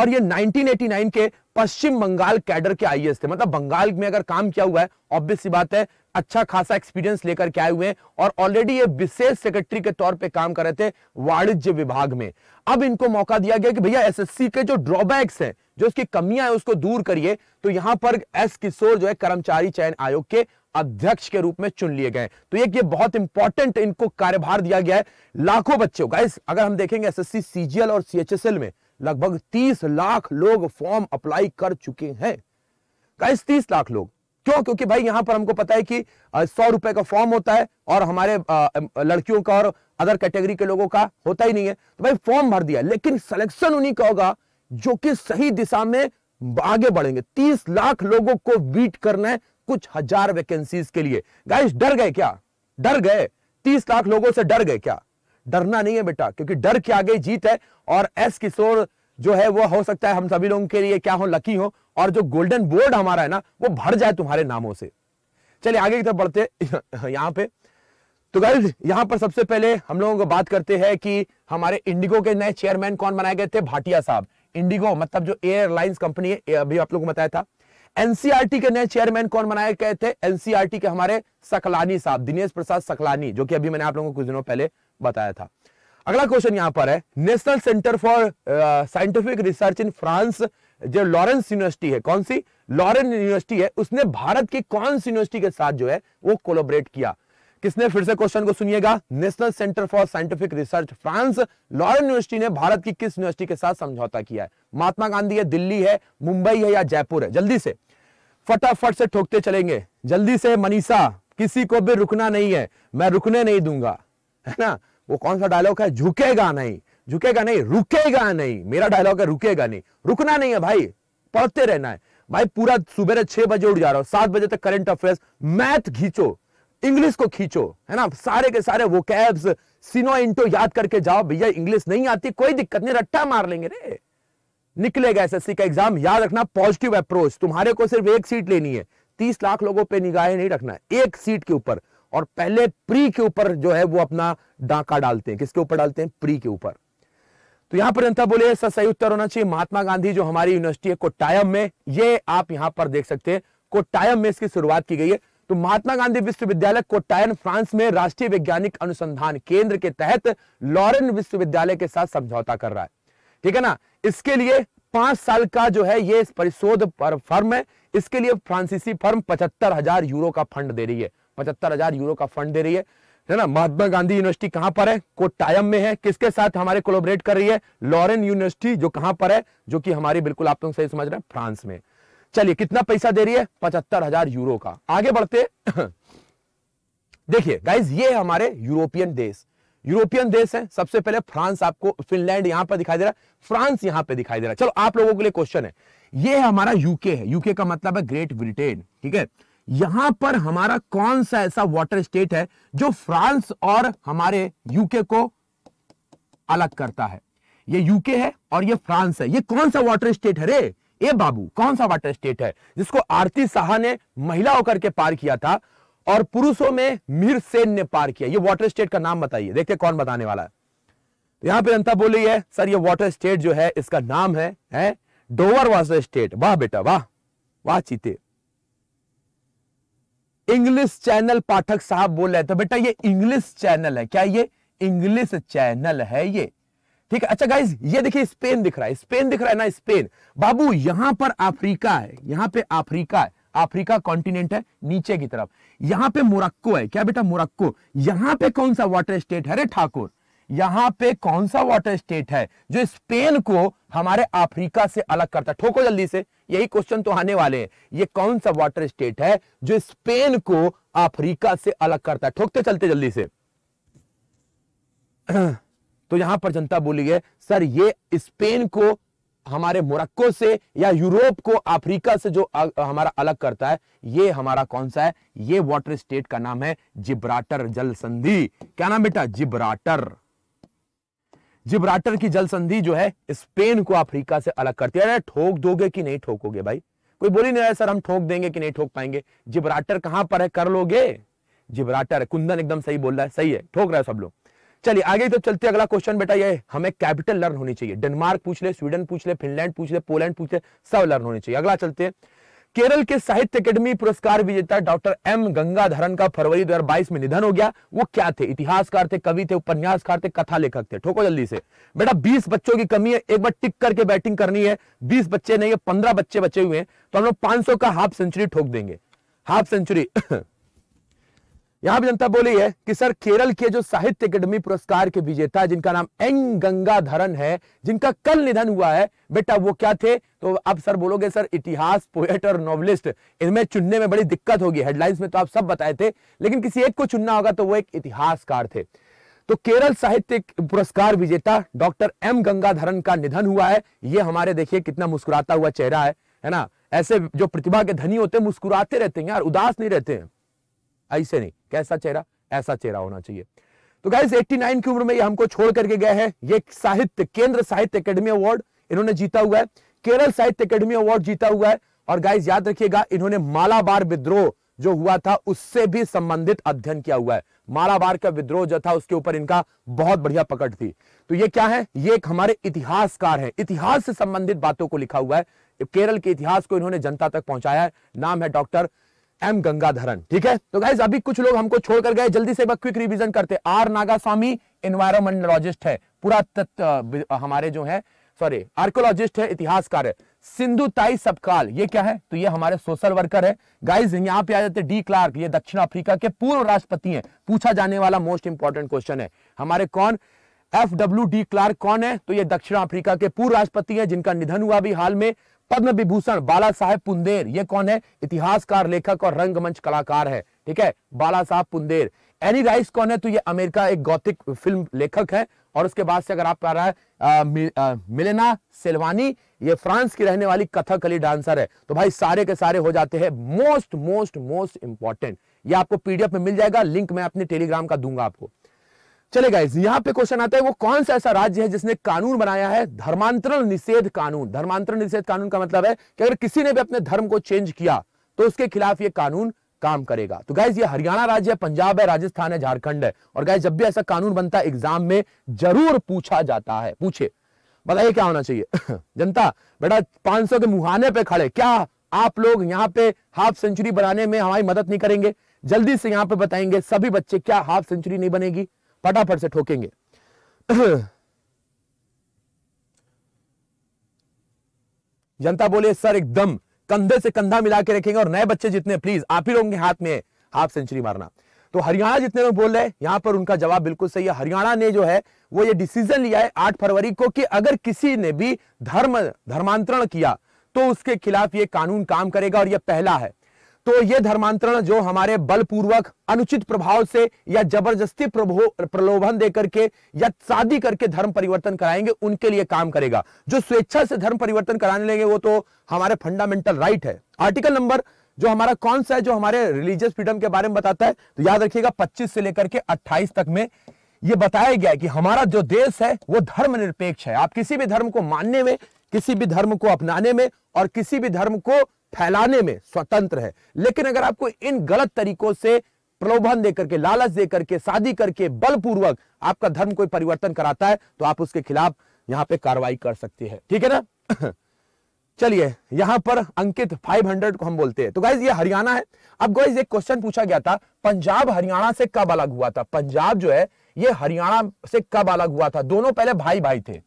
और ये 1989 के पश्चिम बंगाल कैडर के आईएएस e थे मतलब बंगाल में अगर काम किया हुआ है ऑब्वियस सी बात है अच्छा खासा एक्सपीरियंस लेकर के आए हुए हैं और ऑलरेडी ये विशेष सेक्रेटरी के तौर पे काम कर रहे थे वाणिज्य विभाग में अब इनको मौका दिया गया कि भैया एसएससी के जो ड्रॉबैक्स हैं जो उसकी कमियां है उसको दूर करिए तो यहां पर एस किशोर जो है कर्मचारी चयन आयोग के अध्यक्ष के रूप में चुन लिए गए तो ये, ये बहुत इंपॉर्टेंट इनको कार्यभार दिया गया है लाखों बच्चों गाइस अगर हम देखेंगे एसएससी सीजीएल और सीएचएसएल में लगभग 30 लाख लोग फॉर्म अप्लाई कर चुके हैं गाइस 30 लाख लोग क्यों क्योंकि भाई यहां पर हमको पता है कि सौ रुपए का फॉर्म होता है और हमारे लड़कियों का और अदर कैटेगरी के लोगों का होता ही नहीं है तो भाई फॉर्म भर दिया लेकिन सिलेक्शन उन्हीं का होगा जो कि सही दिशा में आगे बढ़ेंगे तीस लाख लोगों को बीट करना है कुछ हजार वैकेंसीज के लिए गाइस डर गए क्या डर गए तीस लाख लोगों से डर गए क्या डरना नहीं है बेटा क्योंकि डर के आगे जीत है और एस किशोर जो है वो हो सकता है हम सभी लोगों के लिए क्या हो लकी हो और जो गोल्डन बोर्ड हमारा है ना वो भर जाए तुम्हारे नामों से चलिए आगे की तरफ बढ़ते <laughs> यहां पे तो गर्ल यहां पर सबसे पहले हम लोगों को बात करते हैं कि हमारे इंडिगो के नए चेयरमैन कौन बनाए गए थे भाटिया साहब इंडिगो मतलब जो एयरलाइंस कंपनी है अभी आप लोगों को बताया था एनसीआरटी e के नए चेयरमैन कौन बनाए गए थे एनसीआरटी e के हमारे सकलानी साहब दिनेश प्रसाद सकलानी जो कि अभी मैंने आप लोगों को कुछ दिनों पहले बताया था अगला क्वेश्चन यहां पर है national centre for scientific research in France जो लॉरेंस यूनिवर्सिटी है कौन सी लॉरेंस यूनिवर्सिटी है उसने भारत की कौन सी यूनिवर्सिटी के साथ जो है वो कोलोबरेट किया किसने फिर से क्वेश्चन को सुनिएगा national centre for scientific research France Lorraine university ने भारत की किस यूनिवर्सिटी के साथ समझौता किया है महात्मा गांधी है दिल्ली है मुंबई है या जयपुर है जल्दी से फटाफट से ठोकते चलेंगे जल्दी से मनीषा किसी को भी रुकना नहीं है मैं रुकने नहीं दूंगा है ना वो कौन सा डायलॉग है झुकेगा नहीं झुकेगा नहीं रुकेगा नहीं मेरा डायलॉग है रुकेगा नहीं रुकना नहीं है भाई पढ़ते रहना है भाई पूरा सुबह छह बजे उठ जा रहा हूं सात बजे तक करंट अफेयर्स मैथ घींचो इंग्लिश को खींचो है ना सारे के सारे वो कैब्स सिनो इंटो याद करके जाओ भैया इंग्लिश नहीं आती कोई दिक्कत नहीं रट्टा मार लेंगे रे निकलेगा एस का एग्जाम याद रखना पॉजिटिव अप्रोच तुम्हारे को सिर्फ एक सीट लेनी है तीस लाख लोगों पे निगाहें नहीं रखना एक सीट के ऊपर और पहले प्री के ऊपर जो है वो अपना डाका डालते हैं किसके ऊपर डालते हैं प्री के ऊपर तो यहां पर जनता बोले सर सही उत्तर होना चाहिए महात्मा गांधी जो हमारी यूनिवर्सिटी है कोटायम में ये आप यहां पर देख सकते हैं कोट्टायम में इसकी शुरुआत की गई है तो महात्मा गांधी विश्वविद्यालय कोटायन फ्रांस में राष्ट्रीय वैज्ञानिक अनुसंधान केंद्र के तहत लॉरेन विश्वविद्यालय के साथ समझौता कर रहा है ठीक है ना इसके लिए पांच साल का जो है ये परिशोध पर फर्म है इसके लिए फ्रांसीसी फर्म पचहत्तर हजार यूरो का फंड दे रही है पचहत्तर हजार यूरो का फंड दे रही है है ना महात्मा गांधी यूनिवर्सिटी कहां पर है कोटायम में है किसके साथ हमारे कोलोबरेट कर रही है लॉरेन यूनिवर्सिटी जो कहां पर है जो कि हमारी बिल्कुल आप लोग सही समझ रहे हैं फ्रांस में चलिए कितना पैसा दे रही है पचहत्तर हजार यूरो का आगे बढ़ते <clears throat> देखिए गाइज ये है हमारे यूरोपियन देश यूरोपियन देश है सबसे पहले फ्रांस आपको फिनलैंड यहां पर दिखाई दे रहा है फ्रांस यहां पर दिखाई दे रहा है चलो आप लोगों के लिए क्वेश्चन है ये है हमारा यूके है यूके का मतलब है ग्रेट ब्रिटेन ठीक है यहां पर हमारा कौन सा ऐसा वाटर स्टेट है जो फ्रांस और हमारे यूके को अलग करता है ये यूके है और ये फ्रांस है ये कौन सा वाटर स्टेट है रे ए बाबू कौन सा वाटर स्टेट है जिसको आरती शाह ने महिला होकर के पार किया था और पुरुषों में मीर सेन ने पार किया ये वाटर स्टेट का नाम बताइए देखते कौन बताने वाला है तो यहां पर अंता बोली है सर ये वाटर स्टेट जो है इसका नाम है, है डोवर वाटर स्टेट वाह बेटा वाह वाह चीते इंग्लिश चैनल पाठक साहब बोल रहे थे बेटा ये इंग्लिश चैनल है क्या ये इंग्लिश चैनल है ये ठीक है अच्छा गाइज ये देखिए स्पेन दिख रहा है स्पेन दिख रहा है ना स्पेन बाबू यहां पर अफ्रीका है यहां पे अफ्रीका है अफ्रीका कॉन्टिनेंट है नीचे की तरफ यहां पे मोरक्को है क्या बेटा मोरक्को यहां पे कौन सा वाटर स्टेट है रे ठाकुर यहां पे कौन सा वाटर स्टेट है जो स्पेन को हमारे अफ्रीका से अलग करता है ठोको जल्दी से यही क्वेश्चन तो आने वाले हैं ये कौन सा वाटर स्टेट है जो स्पेन को अफ्रीका से अलग करता है ठोकते चलते जल्दी से <clears throat> तो यहां पर जनता बोली है सर ये स्पेन को हमारे मोरक्को से या यूरोप को अफ्रीका से जो हमारा अलग करता है ये हमारा कौन सा है ये वाटर स्टेट का नाम है जिब्राटर जल संधि क्या नाम बेटा जिब्राटर जिब्राटर की जल संधि जो है स्पेन को अफ्रीका से अलग करती है ठोक दोगे कि नहीं ठोकोगे भाई कोई बोली नहीं रहा सर हम ठोक देंगे कि नहीं ठोक पाएंगे जिब्राटर कहां पर है कर लोगे जिब्राटर कुंदन एकदम सही बोल रहा है सही है ठोक रहा है सब लोग चलिए आगे तो चलते अगला क्वेश्चन बेटा ये हमें कैपिटल लर्न होनी चाहिए डेनमार्क पूछ ले स्वीडन पूछ ले फिनलैंड पूछ ले पोलैंड पूछ ले सब लर्न होनी चाहिए अगला चलते हैं केरल के साहित्य अकेडमी पुरस्कार विजेता डॉक्टर एम गंगाधरन का फरवरी 2022 में निधन हो गया वो क्या थे इतिहासकार थे कवि थे उपन्यासकार थे कथा लेखक थे ठोको जल्दी से बेटा 20 बच्चों की कमी है एक बार टिक करके बैटिंग करनी है 20 बच्चे नहीं है 15 बच्चे बचे हुए हैं तो हम लोग पांच का हाफ सेंचुरी ठोक देंगे हाफ सेंचुरी यहां भी जनता बोली है कि सर केरल के जो साहित्य अकेडमी पुरस्कार के विजेता जिनका नाम एन गंगाधरन है जिनका कल निधन हुआ है बेटा वो क्या थे तो अब सर बोलोगे सर इतिहास पोएट और नॉवलिस्ट इनमें चुनने में बड़ी दिक्कत होगी हेडलाइंस में तो आप सब बताए थे लेकिन किसी एक को चुनना होगा तो वो एक इतिहासकार थे तो केरल साहित्य पुरस्कार विजेता डॉक्टर एम गंगाधरन का निधन हुआ है ये हमारे देखिए कितना मुस्कुराता हुआ चेहरा है है ना ऐसे जो प्रतिभा के धनी होते हैं मुस्कुराते रहते हैं यार उदास नहीं रहते हैं ऐसे नहीं कैसा चेहरा ऐसा चेहरा होना चाहिए तो गाइज 89 की उम्र में ये हमको छोड़ करके गए हैं ये साहित्य केंद्र साहित्य अकेडमी अवार्ड इन्होंने जीता हुआ है केरल साहित्य अकेडमी अवार्ड जीता हुआ है और गाइज याद रखिएगा इन्होंने मालाबार विद्रोह जो हुआ था उससे भी संबंधित अध्ययन किया हुआ है मालाबार का विद्रोह जो था उसके ऊपर इनका बहुत बढ़िया पकड़ थी तो ये क्या है ये एक हमारे इतिहासकार है इतिहास से संबंधित बातों को लिखा हुआ है केरल के इतिहास को इन्होंने जनता तक पहुंचाया है नाम है डॉक्टर एम गंगाधरन ठीक है तो गाइज अभी कुछ लोग हमको छोड़कर गए जल्दी से क्विक रिविजन करते आर नागास्वामी एनवायरमेंटोलॉजिस्ट है पूरा तत्व हमारे जो है सॉरी आर्कोलॉजिस्ट है इतिहासकार है सिंधु ताई सबकाल ये क्या है तो ये हमारे सोशल वर्कर है गाइज यहाँ पे आ जाते डी क्लार्क ये दक्षिण अफ्रीका के पूर्व राष्ट्रपति हैं पूछा जाने वाला मोस्ट इंपॉर्टेंट क्वेश्चन है हमारे कौन एफ डब्ल्यू डी क्लार्क कौन है तो ये दक्षिण अफ्रीका के पूर्व राष्ट्रपति हैं जिनका निधन हुआ भी हाल में पद्म विभूषण बाला साहेब पुंदेर ये कौन है इतिहासकार लेखक और रंगमंच कलाकार है ठीक है बाला साहब पुंदेर एनी राइस कौन है तो ये अमेरिका एक गौतिक फिल्म लेखक है और उसके बाद से अगर आप कह रहा है आ, मि, आ, मिलेना सेलवानी ये फ्रांस की रहने वाली कथकली डांसर है तो भाई सारे के सारे हो जाते हैं मोस्ट मोस्ट मोस्ट इंपॉर्टेंट ये आपको पीडीएफ में मिल जाएगा लिंक मैं अपने टेलीग्राम का दूंगा आपको चले गाइज यहां पे क्वेश्चन आता है वो कौन सा ऐसा राज्य है जिसने कानून बनाया है धर्मांतरण निषेध कानून धर्मांतरण निषेध कानून का मतलब है कि अगर किसी ने भी अपने धर्म को चेंज किया तो उसके खिलाफ ये कानून काम करेगा तो गाइज ये हरियाणा राज्य है पंजाब है राजस्थान है झारखंड है और गाइज जब भी ऐसा कानून बनता है एग्जाम में जरूर पूछा जाता है पूछे बताइए क्या होना चाहिए <laughs> जनता बेटा पांच के मुहाने पर खड़े क्या आप लोग यहाँ पे हाफ सेंचुरी बनाने में हमारी मदद नहीं करेंगे जल्दी से यहाँ पे बताएंगे सभी बच्चे क्या हाफ सेंचुरी नहीं बनेगी फटाफट से ठोकेंगे <clears throat> जनता बोले सर एकदम कंधे से कंधा मिला के रखेंगे और नए बच्चे जितने प्लीज आप ही लोगों के हाथ में हाफ सेंचुरी मारना तो हरियाणा जितने लोग बोल रहे हैं यहां पर उनका जवाब बिल्कुल सही है हरियाणा ने जो है वो ये डिसीजन लिया है आठ फरवरी को कि अगर किसी ने भी धर्म धर्मांतरण किया तो उसके खिलाफ ये कानून काम करेगा और यह पहला है तो यह धर्मांतरण जो हमारे बलपूर्वक अनुचित प्रभाव से या जबरदस्ती प्रलोभन देकर के या शादी करके धर्म परिवर्तन कराएंगे उनके लिए काम करेगा जो स्वेच्छा से धर्म परिवर्तन कराने लेंगे वो तो हमारे फंडामेंटल राइट है आर्टिकल नंबर जो हमारा कौन सा है जो हमारे रिलीजियस फ्रीडम के बारे में बताता है तो याद रखिएगा पच्चीस से लेकर के अट्ठाईस तक में ये बताया गया है कि हमारा जो देश है वो धर्मनिरपेक्ष है आप किसी भी धर्म को मानने में किसी भी धर्म को अपनाने में और किसी भी धर्म को फैलाने में स्वतंत्र है लेकिन अगर आपको इन गलत तरीकों से प्रलोभन देकर के लालच देकर के शादी करके बलपूर्वक आपका धर्म कोई परिवर्तन कराता है तो आप उसके खिलाफ यहां पे कार्रवाई कर सकती है ठीक है ना <clears throat> चलिए यहां पर अंकित 500 को हम बोलते हैं तो गाइज ये हरियाणा है अब गाइज एक क्वेश्चन पूछा गया था पंजाब हरियाणा से कब अलग हुआ था पंजाब जो है ये हरियाणा से कब अलग हुआ था दोनों पहले भाई भाई थे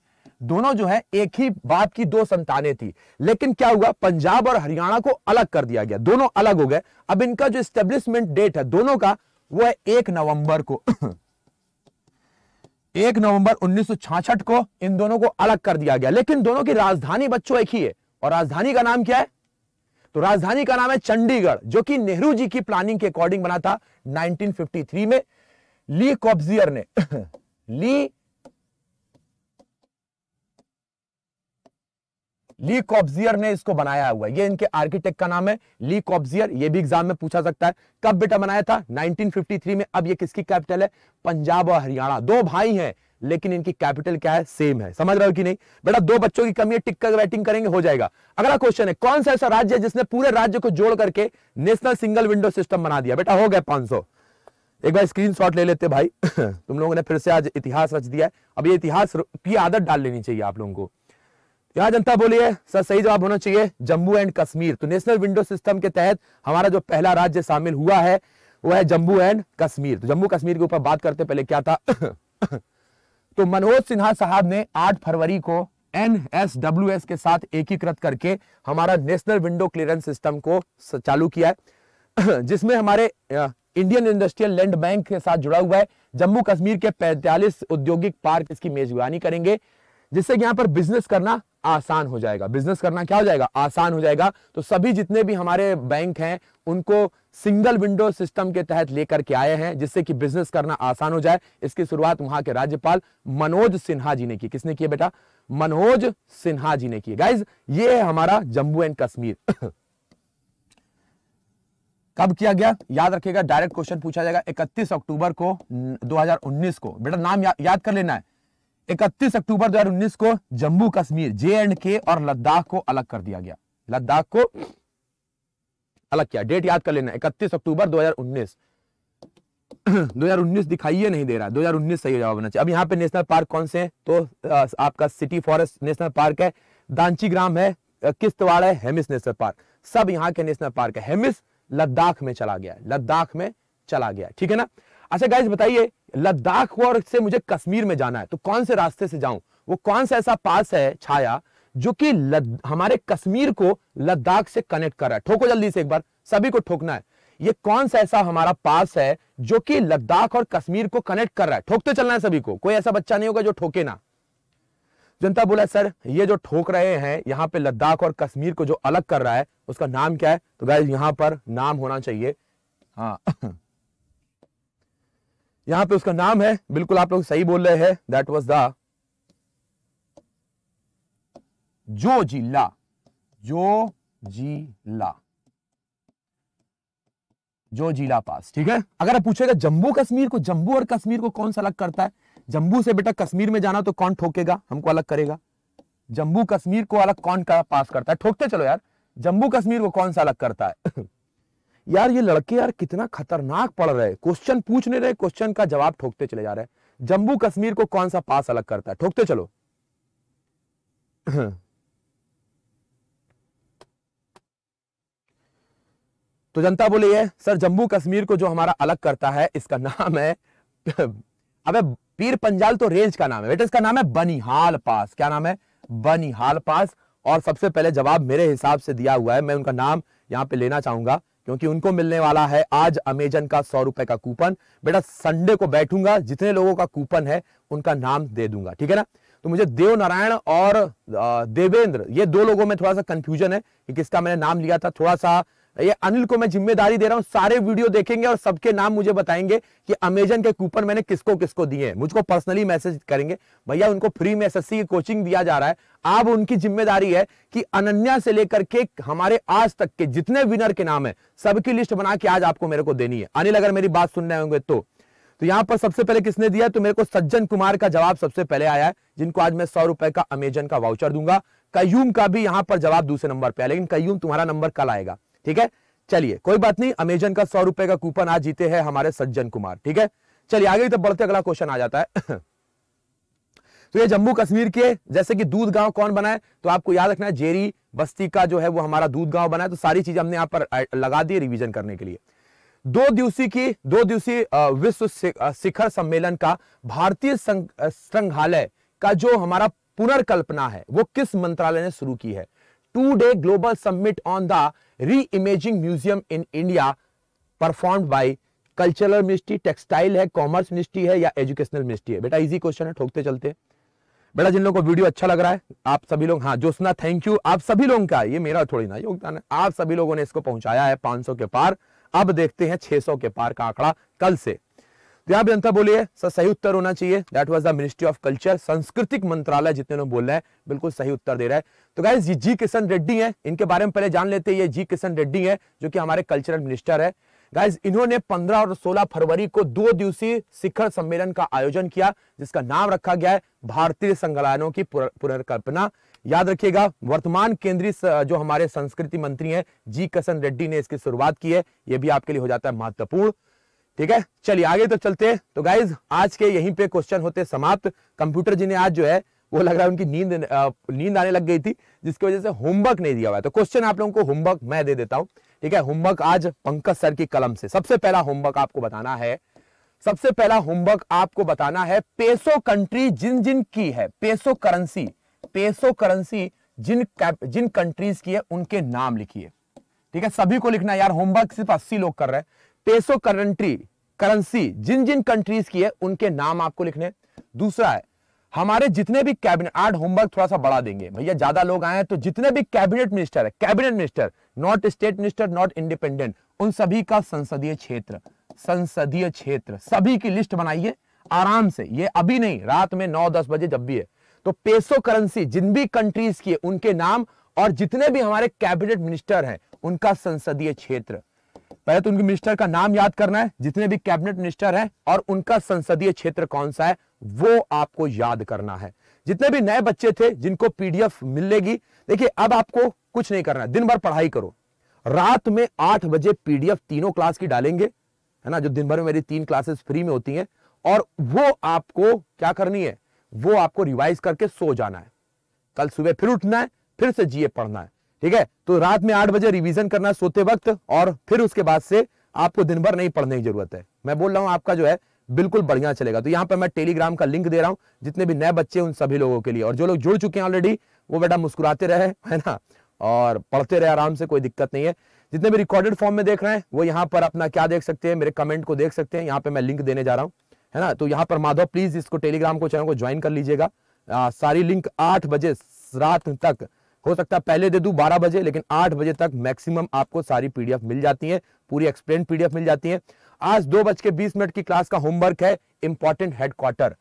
दोनों जो है एक ही बाप की दो संतानें थी लेकिन क्या हुआ पंजाब और हरियाणा को अलग कर दिया गया दोनों अलग हो गए अब इनका जो स्टेब्लिशमेंट डेट है दोनों का वो है एक नवंबर को <coughs> एक नवंबर 1966 को इन दोनों को अलग कर दिया गया लेकिन दोनों की राजधानी बच्चों एक ही है और राजधानी का नाम क्या है तो राजधानी का नाम है चंडीगढ़ जो कि नेहरू जी की प्लानिंग के अकॉर्डिंग बना था 1953 में ली कॉब्जियर ने <coughs> ली ली कॉब्जियर ने इसको बनाया हुआ है ये इनके आर्किटेक्ट का नाम है ली कॉब्जियर ये भी एग्जाम में पूछा सकता है कब बेटा बनाया था 1953 में अब ये किसकी कैपिटल है पंजाब और हरियाणा दो भाई हैं लेकिन इनकी कैपिटल क्या है सेम है समझ रहे हो कि नहीं बेटा दो बच्चों की कमी है कर बैटिंग करेंगे हो जाएगा अगला क्वेश्चन है कौन सा ऐसा राज्य है जिसने पूरे राज्य को जोड़ करके नेशनल सिंगल विंडो सिस्टम बना दिया बेटा हो गया पांच एक बार स्क्रीन शॉट ले लेते भाई <laughs> तुम लोगों ने फिर से आज इतिहास रच दिया है अब ये इतिहास की आदत डाल लेनी चाहिए आप लोगों को यहां जनता बोली है सर सही जवाब होना चाहिए जम्मू एंड कश्मीर तो नेशनल विंडो सिस्टम के तहत हमारा जो पहला राज्य शामिल हुआ है वो है जम्मू एंड कश्मीर तो जम्मू कश्मीर के ऊपर बात करते पहले क्या था <coughs> तो मनोज सिन्हा साहब ने 8 फरवरी को एन के साथ एकीकृत करके हमारा नेशनल विंडो क्लियरेंस सिस्टम को चालू किया है <coughs> जिसमें हमारे इंडियन इंडस्ट्रियल लैंड बैंक के साथ जुड़ा हुआ है जम्मू कश्मीर के 45 औद्योगिक पार्क इसकी मेजबानी करेंगे जिससे यहाँ पर बिजनेस करना आसान हो जाएगा बिजनेस करना क्या हो जाएगा आसान हो जाएगा तो सभी जितने भी हमारे बैंक हैं उनको सिंगल विंडो सिस्टम के तहत लेकर के आए हैं जिससे कि बिजनेस करना आसान हो जाए इसकी शुरुआत वहां के राज्यपाल मनोज सिन्हा जी ने की किसने की बेटा मनोज सिन्हा जी ने की गाइज ये है हमारा जम्मू एंड कश्मीर <coughs> कब किया गया याद रखिएगा डायरेक्ट क्वेश्चन पूछा जाएगा 31 अक्टूबर को 2019 को बेटा नाम या, याद कर लेना है 31 अक्टूबर 2019 को जम्मू कश्मीर जे एंड के और लद्दाख को अलग कर दिया गया लद्दाख को अलग किया डेट याद कर लेना 31 अक्टूबर 2019 2019 <clears throat> दिखाइए नहीं दे रहा 2019 सही जवाब होना चाहिए अब यहाँ पे नेशनल पार्क कौन से हैं तो आपका सिटी फॉरेस्ट नेशनल पार्क है दांची ग्राम है किश्तवाड़ है हेमिस नेशनल पार्क सब यहाँ के नेशनल पार्क है हेमिस लद्दाख में चला गया लद्दाख में चला गया ठीक है ना अच्छा गाइज बताइए लद्दाख और से मुझे कश्मीर में जाना है तो कौन से रास्ते से जाऊं वो कौन सा ऐसा पास है छाया जो कि हमारे कश्मीर को लद्दाख से कनेक्ट कर रहा है ठोको जल्दी से एक बार सभी को ठोकना है ये कौन सा ऐसा हमारा पास है जो कि लद्दाख और कश्मीर को कनेक्ट कर रहा है ठोकते चलना है सभी को कोई ऐसा बच्चा नहीं होगा जो ठोके ना जनता बोला सर ये जो ठोक रहे हैं यहाँ पे लद्दाख और कश्मीर को जो अलग कर रहा है उसका नाम क्या है तो गाय यहां पर नाम होना चाहिए हाँ यहां पे उसका नाम है बिल्कुल आप लोग सही बोल रहे हैं दैट वॉज द जो जिला जो जिला जो जिला पास ठीक है अगर आप पूछेगा जम्मू कश्मीर को जम्मू और कश्मीर को कौन सा अलग करता है जम्मू से बेटा कश्मीर में जाना तो कौन ठोकेगा हमको अलग करेगा जम्मू कश्मीर को अलग कौन का पास करता है ठोकते चलो यार जम्मू कश्मीर को कौन सा अलग करता है <laughs> यार ये लड़के यार कितना खतरनाक पढ़ रहे क्वेश्चन पूछ नहीं रहे क्वेश्चन का जवाब ठोकते चले जा रहे हैं जम्मू कश्मीर को कौन सा पास अलग करता है ठोकते चलो <clears throat> तो जनता बोली है सर जम्मू कश्मीर को जो हमारा अलग करता है इसका नाम है <clears throat> अबे पीर पंजाल तो रेंज का नाम है बेटा इसका नाम है बनिहाल पास क्या नाम है बनिहाल पास और सबसे पहले जवाब मेरे हिसाब से दिया हुआ है मैं उनका नाम यहां पे लेना चाहूंगा क्योंकि उनको मिलने वाला है आज अमेजन का सौ रुपए का कूपन बेटा संडे को बैठूंगा जितने लोगों का कूपन है उनका नाम दे दूंगा ठीक है ना तो मुझे देव नारायण और देवेंद्र ये दो लोगों में थोड़ा सा कंफ्यूजन है कि किसका मैंने नाम लिया था थोड़ा सा ये अनिल को मैं जिम्मेदारी दे रहा हूँ सारे वीडियो देखेंगे और सबके नाम मुझे बताएंगे कि अमेजन के कूपन मैंने किसको किसको दिए हैं मुझको पर्सनली मैसेज करेंगे भैया उनको फ्री में एसएससी की कोचिंग दिया जा रहा है अब उनकी जिम्मेदारी है कि अनन्या से लेकर के हमारे आज तक के जितने विनर के नाम है सबकी लिस्ट बना के आज आपको मेरे को देनी है अनिल अगर मेरी बात सुन रहे होंगे तो तो यहाँ पर सबसे पहले किसने दिया तो मेरे को सज्जन कुमार का जवाब सबसे पहले आया है जिनको आज मैं सौ रुपए का अमेजन का वाउचर दूंगा कयूम का भी यहां पर जवाब दूसरे नंबर पे है लेकिन कयूम तुम्हारा नंबर कल आएगा ठीक है चलिए कोई बात नहीं अमेजन का सौ रुपए का कूपन आज जीते हैं हमारे सज्जन कुमार ठीक है चलिए आगे तो बढ़ते अगला क्वेश्चन आ जाता है <coughs> तो ये जम्मू कश्मीर के जैसे कि दूध गांव कौन बनाए तो आपको याद रखना है जेरी बस्ती का जो है वो हमारा दूध गांव बनाए तो सारी चीजें हमने यहाँ पर लगा दी रिवीजन करने के लिए दो दिवसीय की दो दिवसीय विश्व शिखर सम्मेलन का भारतीय संग्रहालय का जो हमारा पुनर्कल्पना है वो किस मंत्रालय ने शुरू की है day global summit on the re imagining museum in India perform by cultural ministry textile है कॉमर्स मिनिस्ट्री है या एजुकेशनल मिनिस्ट्री है बेटा इजी क्वेश्चन है ठोकते चलते बेटा जिन लोगों को वीडियो अच्छा लग रहा है आप सभी लोग हाँ जोसना थैंक यू आप सभी लोगों का ये मेरा थोड़ी ना योगदान है आप सभी लोगों ने इसको पहुंचाया है 500 के पार अब देखते हैं 600 के पार का आंकड़ा कल से ત્યાં जनता बोलिए सर सही उत्तर होना चाहिए that was the ministry of culture सांस्कृतिक मंत्रालय जितने लोग बोल रहे हैं बिल्कुल सही उत्तर दे रहा है तो गाइज जी किशन रेड्डी हैं इनके बारे में पहले जान लेते हैं ये जी किशन रेड्डी हैं जो कि हमारे कल्चरल मिनिस्टर है गाइज इन्होंने 15 और 16 फरवरी को दो दिवसीय शिखर सम्मेलन का आयोजन किया जिसका नाम रखा गया है भारतीय संग्रहालयों की पुनर्कल्पना याद रखिएगा वर्तमान केंद्रीय जो हमारे संस्कृति मंत्री हैं जी किशन रेड्डी ने इसकी शुरुआत की है यह भी आपके लिए हो जाता है महत्वपूर्ण ठीक है चलिए आगे तो चलते हैं तो गाइज आज के यहीं पे क्वेश्चन होते समाप्त कंप्यूटर जी ने आज जो है वो लग रहा है उनकी नींद नींद आने लग गई थी जिसकी वजह से होमवर्क नहीं दिया हुआ है तो क्वेश्चन आप लोगों को होमवर्क मैं दे देता हूं ठीक है होमवर्क आज पंकज सर की कलम से सबसे पहला होमवर्क आपको बताना है सबसे पहला होमवर्क आपको बताना है पेसो कंट्री जिन जिन की है पेसो करेंसी पेसो करेंसी जिन जिन कंट्रीज की है उनके नाम लिखिए ठीक है सभी को लिखना यार होमवर्क सिर्फ अस्सी लोग कर रहे हैं पेसो करंट्री करेंसी जिन जिन कंट्रीज की है उनके नाम आपको लिखने दूसरा है हमारे जितने भी कैबिनेट आठ होमवर्क थोड़ा सा बढ़ा देंगे भैया ज्यादा लोग आए हैं तो जितने भी कैबिनेट मिनिस्टर है cabinet minister not state minister not independent उन सभी का संसदीय क्षेत्र संसदीय क्षेत्र सभी की लिस्ट बनाइए आराम से ये अभी नहीं रात में नौ दस बजे जब भी है तो पेसो करेंसी जिन भी कंट्रीज की है उनके नाम और जितने भी हमारे कैबिनेट मिनिस्टर हैं उनका संसदीय क्षेत्र पहले तो उनके मिनिस्टर का नाम याद करना है जितने भी कैबिनेट मिनिस्टर हैं और उनका संसदीय क्षेत्र कौन सा है वो आपको याद करना है जितने भी नए बच्चे थे जिनको पीडीएफ मिलेगी देखिए अब आपको कुछ नहीं करना है दिन भर पढ़ाई करो रात में आठ बजे पीडीएफ तीनों क्लास की डालेंगे है ना जो दिन भर में मेरी तीन क्लासेस फ्री में होती है और वो आपको क्या करनी है वो आपको रिवाइज करके सो जाना है कल सुबह फिर उठना है फिर से जीए पढ़ना है ठीक है तो रात में आठ बजे रिविजन करना सोते वक्त और फिर उसके बाद से आपको दिन भर नहीं पढ़ने की जरूरत है मैं बोल रहा हूं आपका जो है बिल्कुल बढ़िया चलेगा तो यहाँ पर मैं टेलीग्राम का लिंक दे रहा हूँ जितने भी नए बच्चे उन सभी लोगों के लिए और जो लोग जुड़ चुके हैं ऑलरेडी वो बेटा मुस्कुराते रहे है ना और पढ़ते रहे आराम से कोई दिक्कत नहीं है जितने भी रिकॉर्डेड फॉर्म में देख रहे हैं वो यहाँ पर अपना क्या देख सकते हैं मेरे कमेंट को देख सकते हैं यहाँ पे मैं लिंक देने जा रहा हूँ है ना तो यहाँ पर माधव प्लीज इसको टेलीग्राम को चैनल को ज्वाइन कर लीजिएगा सारी लिंक आठ बजे रात तक हो सकता है पहले दे दू 12 बजे लेकिन 8 बजे तक मैक्सिमम आपको सारी पीडीएफ मिल जाती है पूरी एक्सप्लेन पीडीएफ मिल जाती है आज दो बज के बीस मिनट की क्लास का होमवर्क है इंपॉर्टेंट हेडक्वार्टर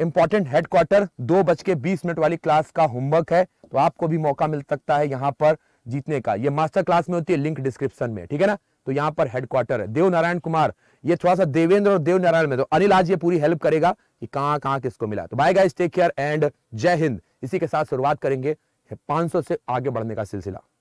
इंपॉर्टेंट हेडक्वार्टर दो बज के बीस मिनट वाली क्लास का होमवर्क है तो आपको भी मौका मिल सकता है यहाँ पर जीतने का ये मास्टर क्लास में होती है लिंक डिस्क्रिप्शन में ठीक है ना तो यहाँ पर हेडक्वार्टर है देव नारायण कुमार ये थोड़ा सा देवेंद्र और देव नारायण में तो अनिल आज ये पूरी हेल्प करेगा कि कहाँ कहाँ किसको मिला तो bye guys take care and जय हिंद इसी के साथ शुरुआत करेंगे है 500 से आगे बढ़ने का सिलसिला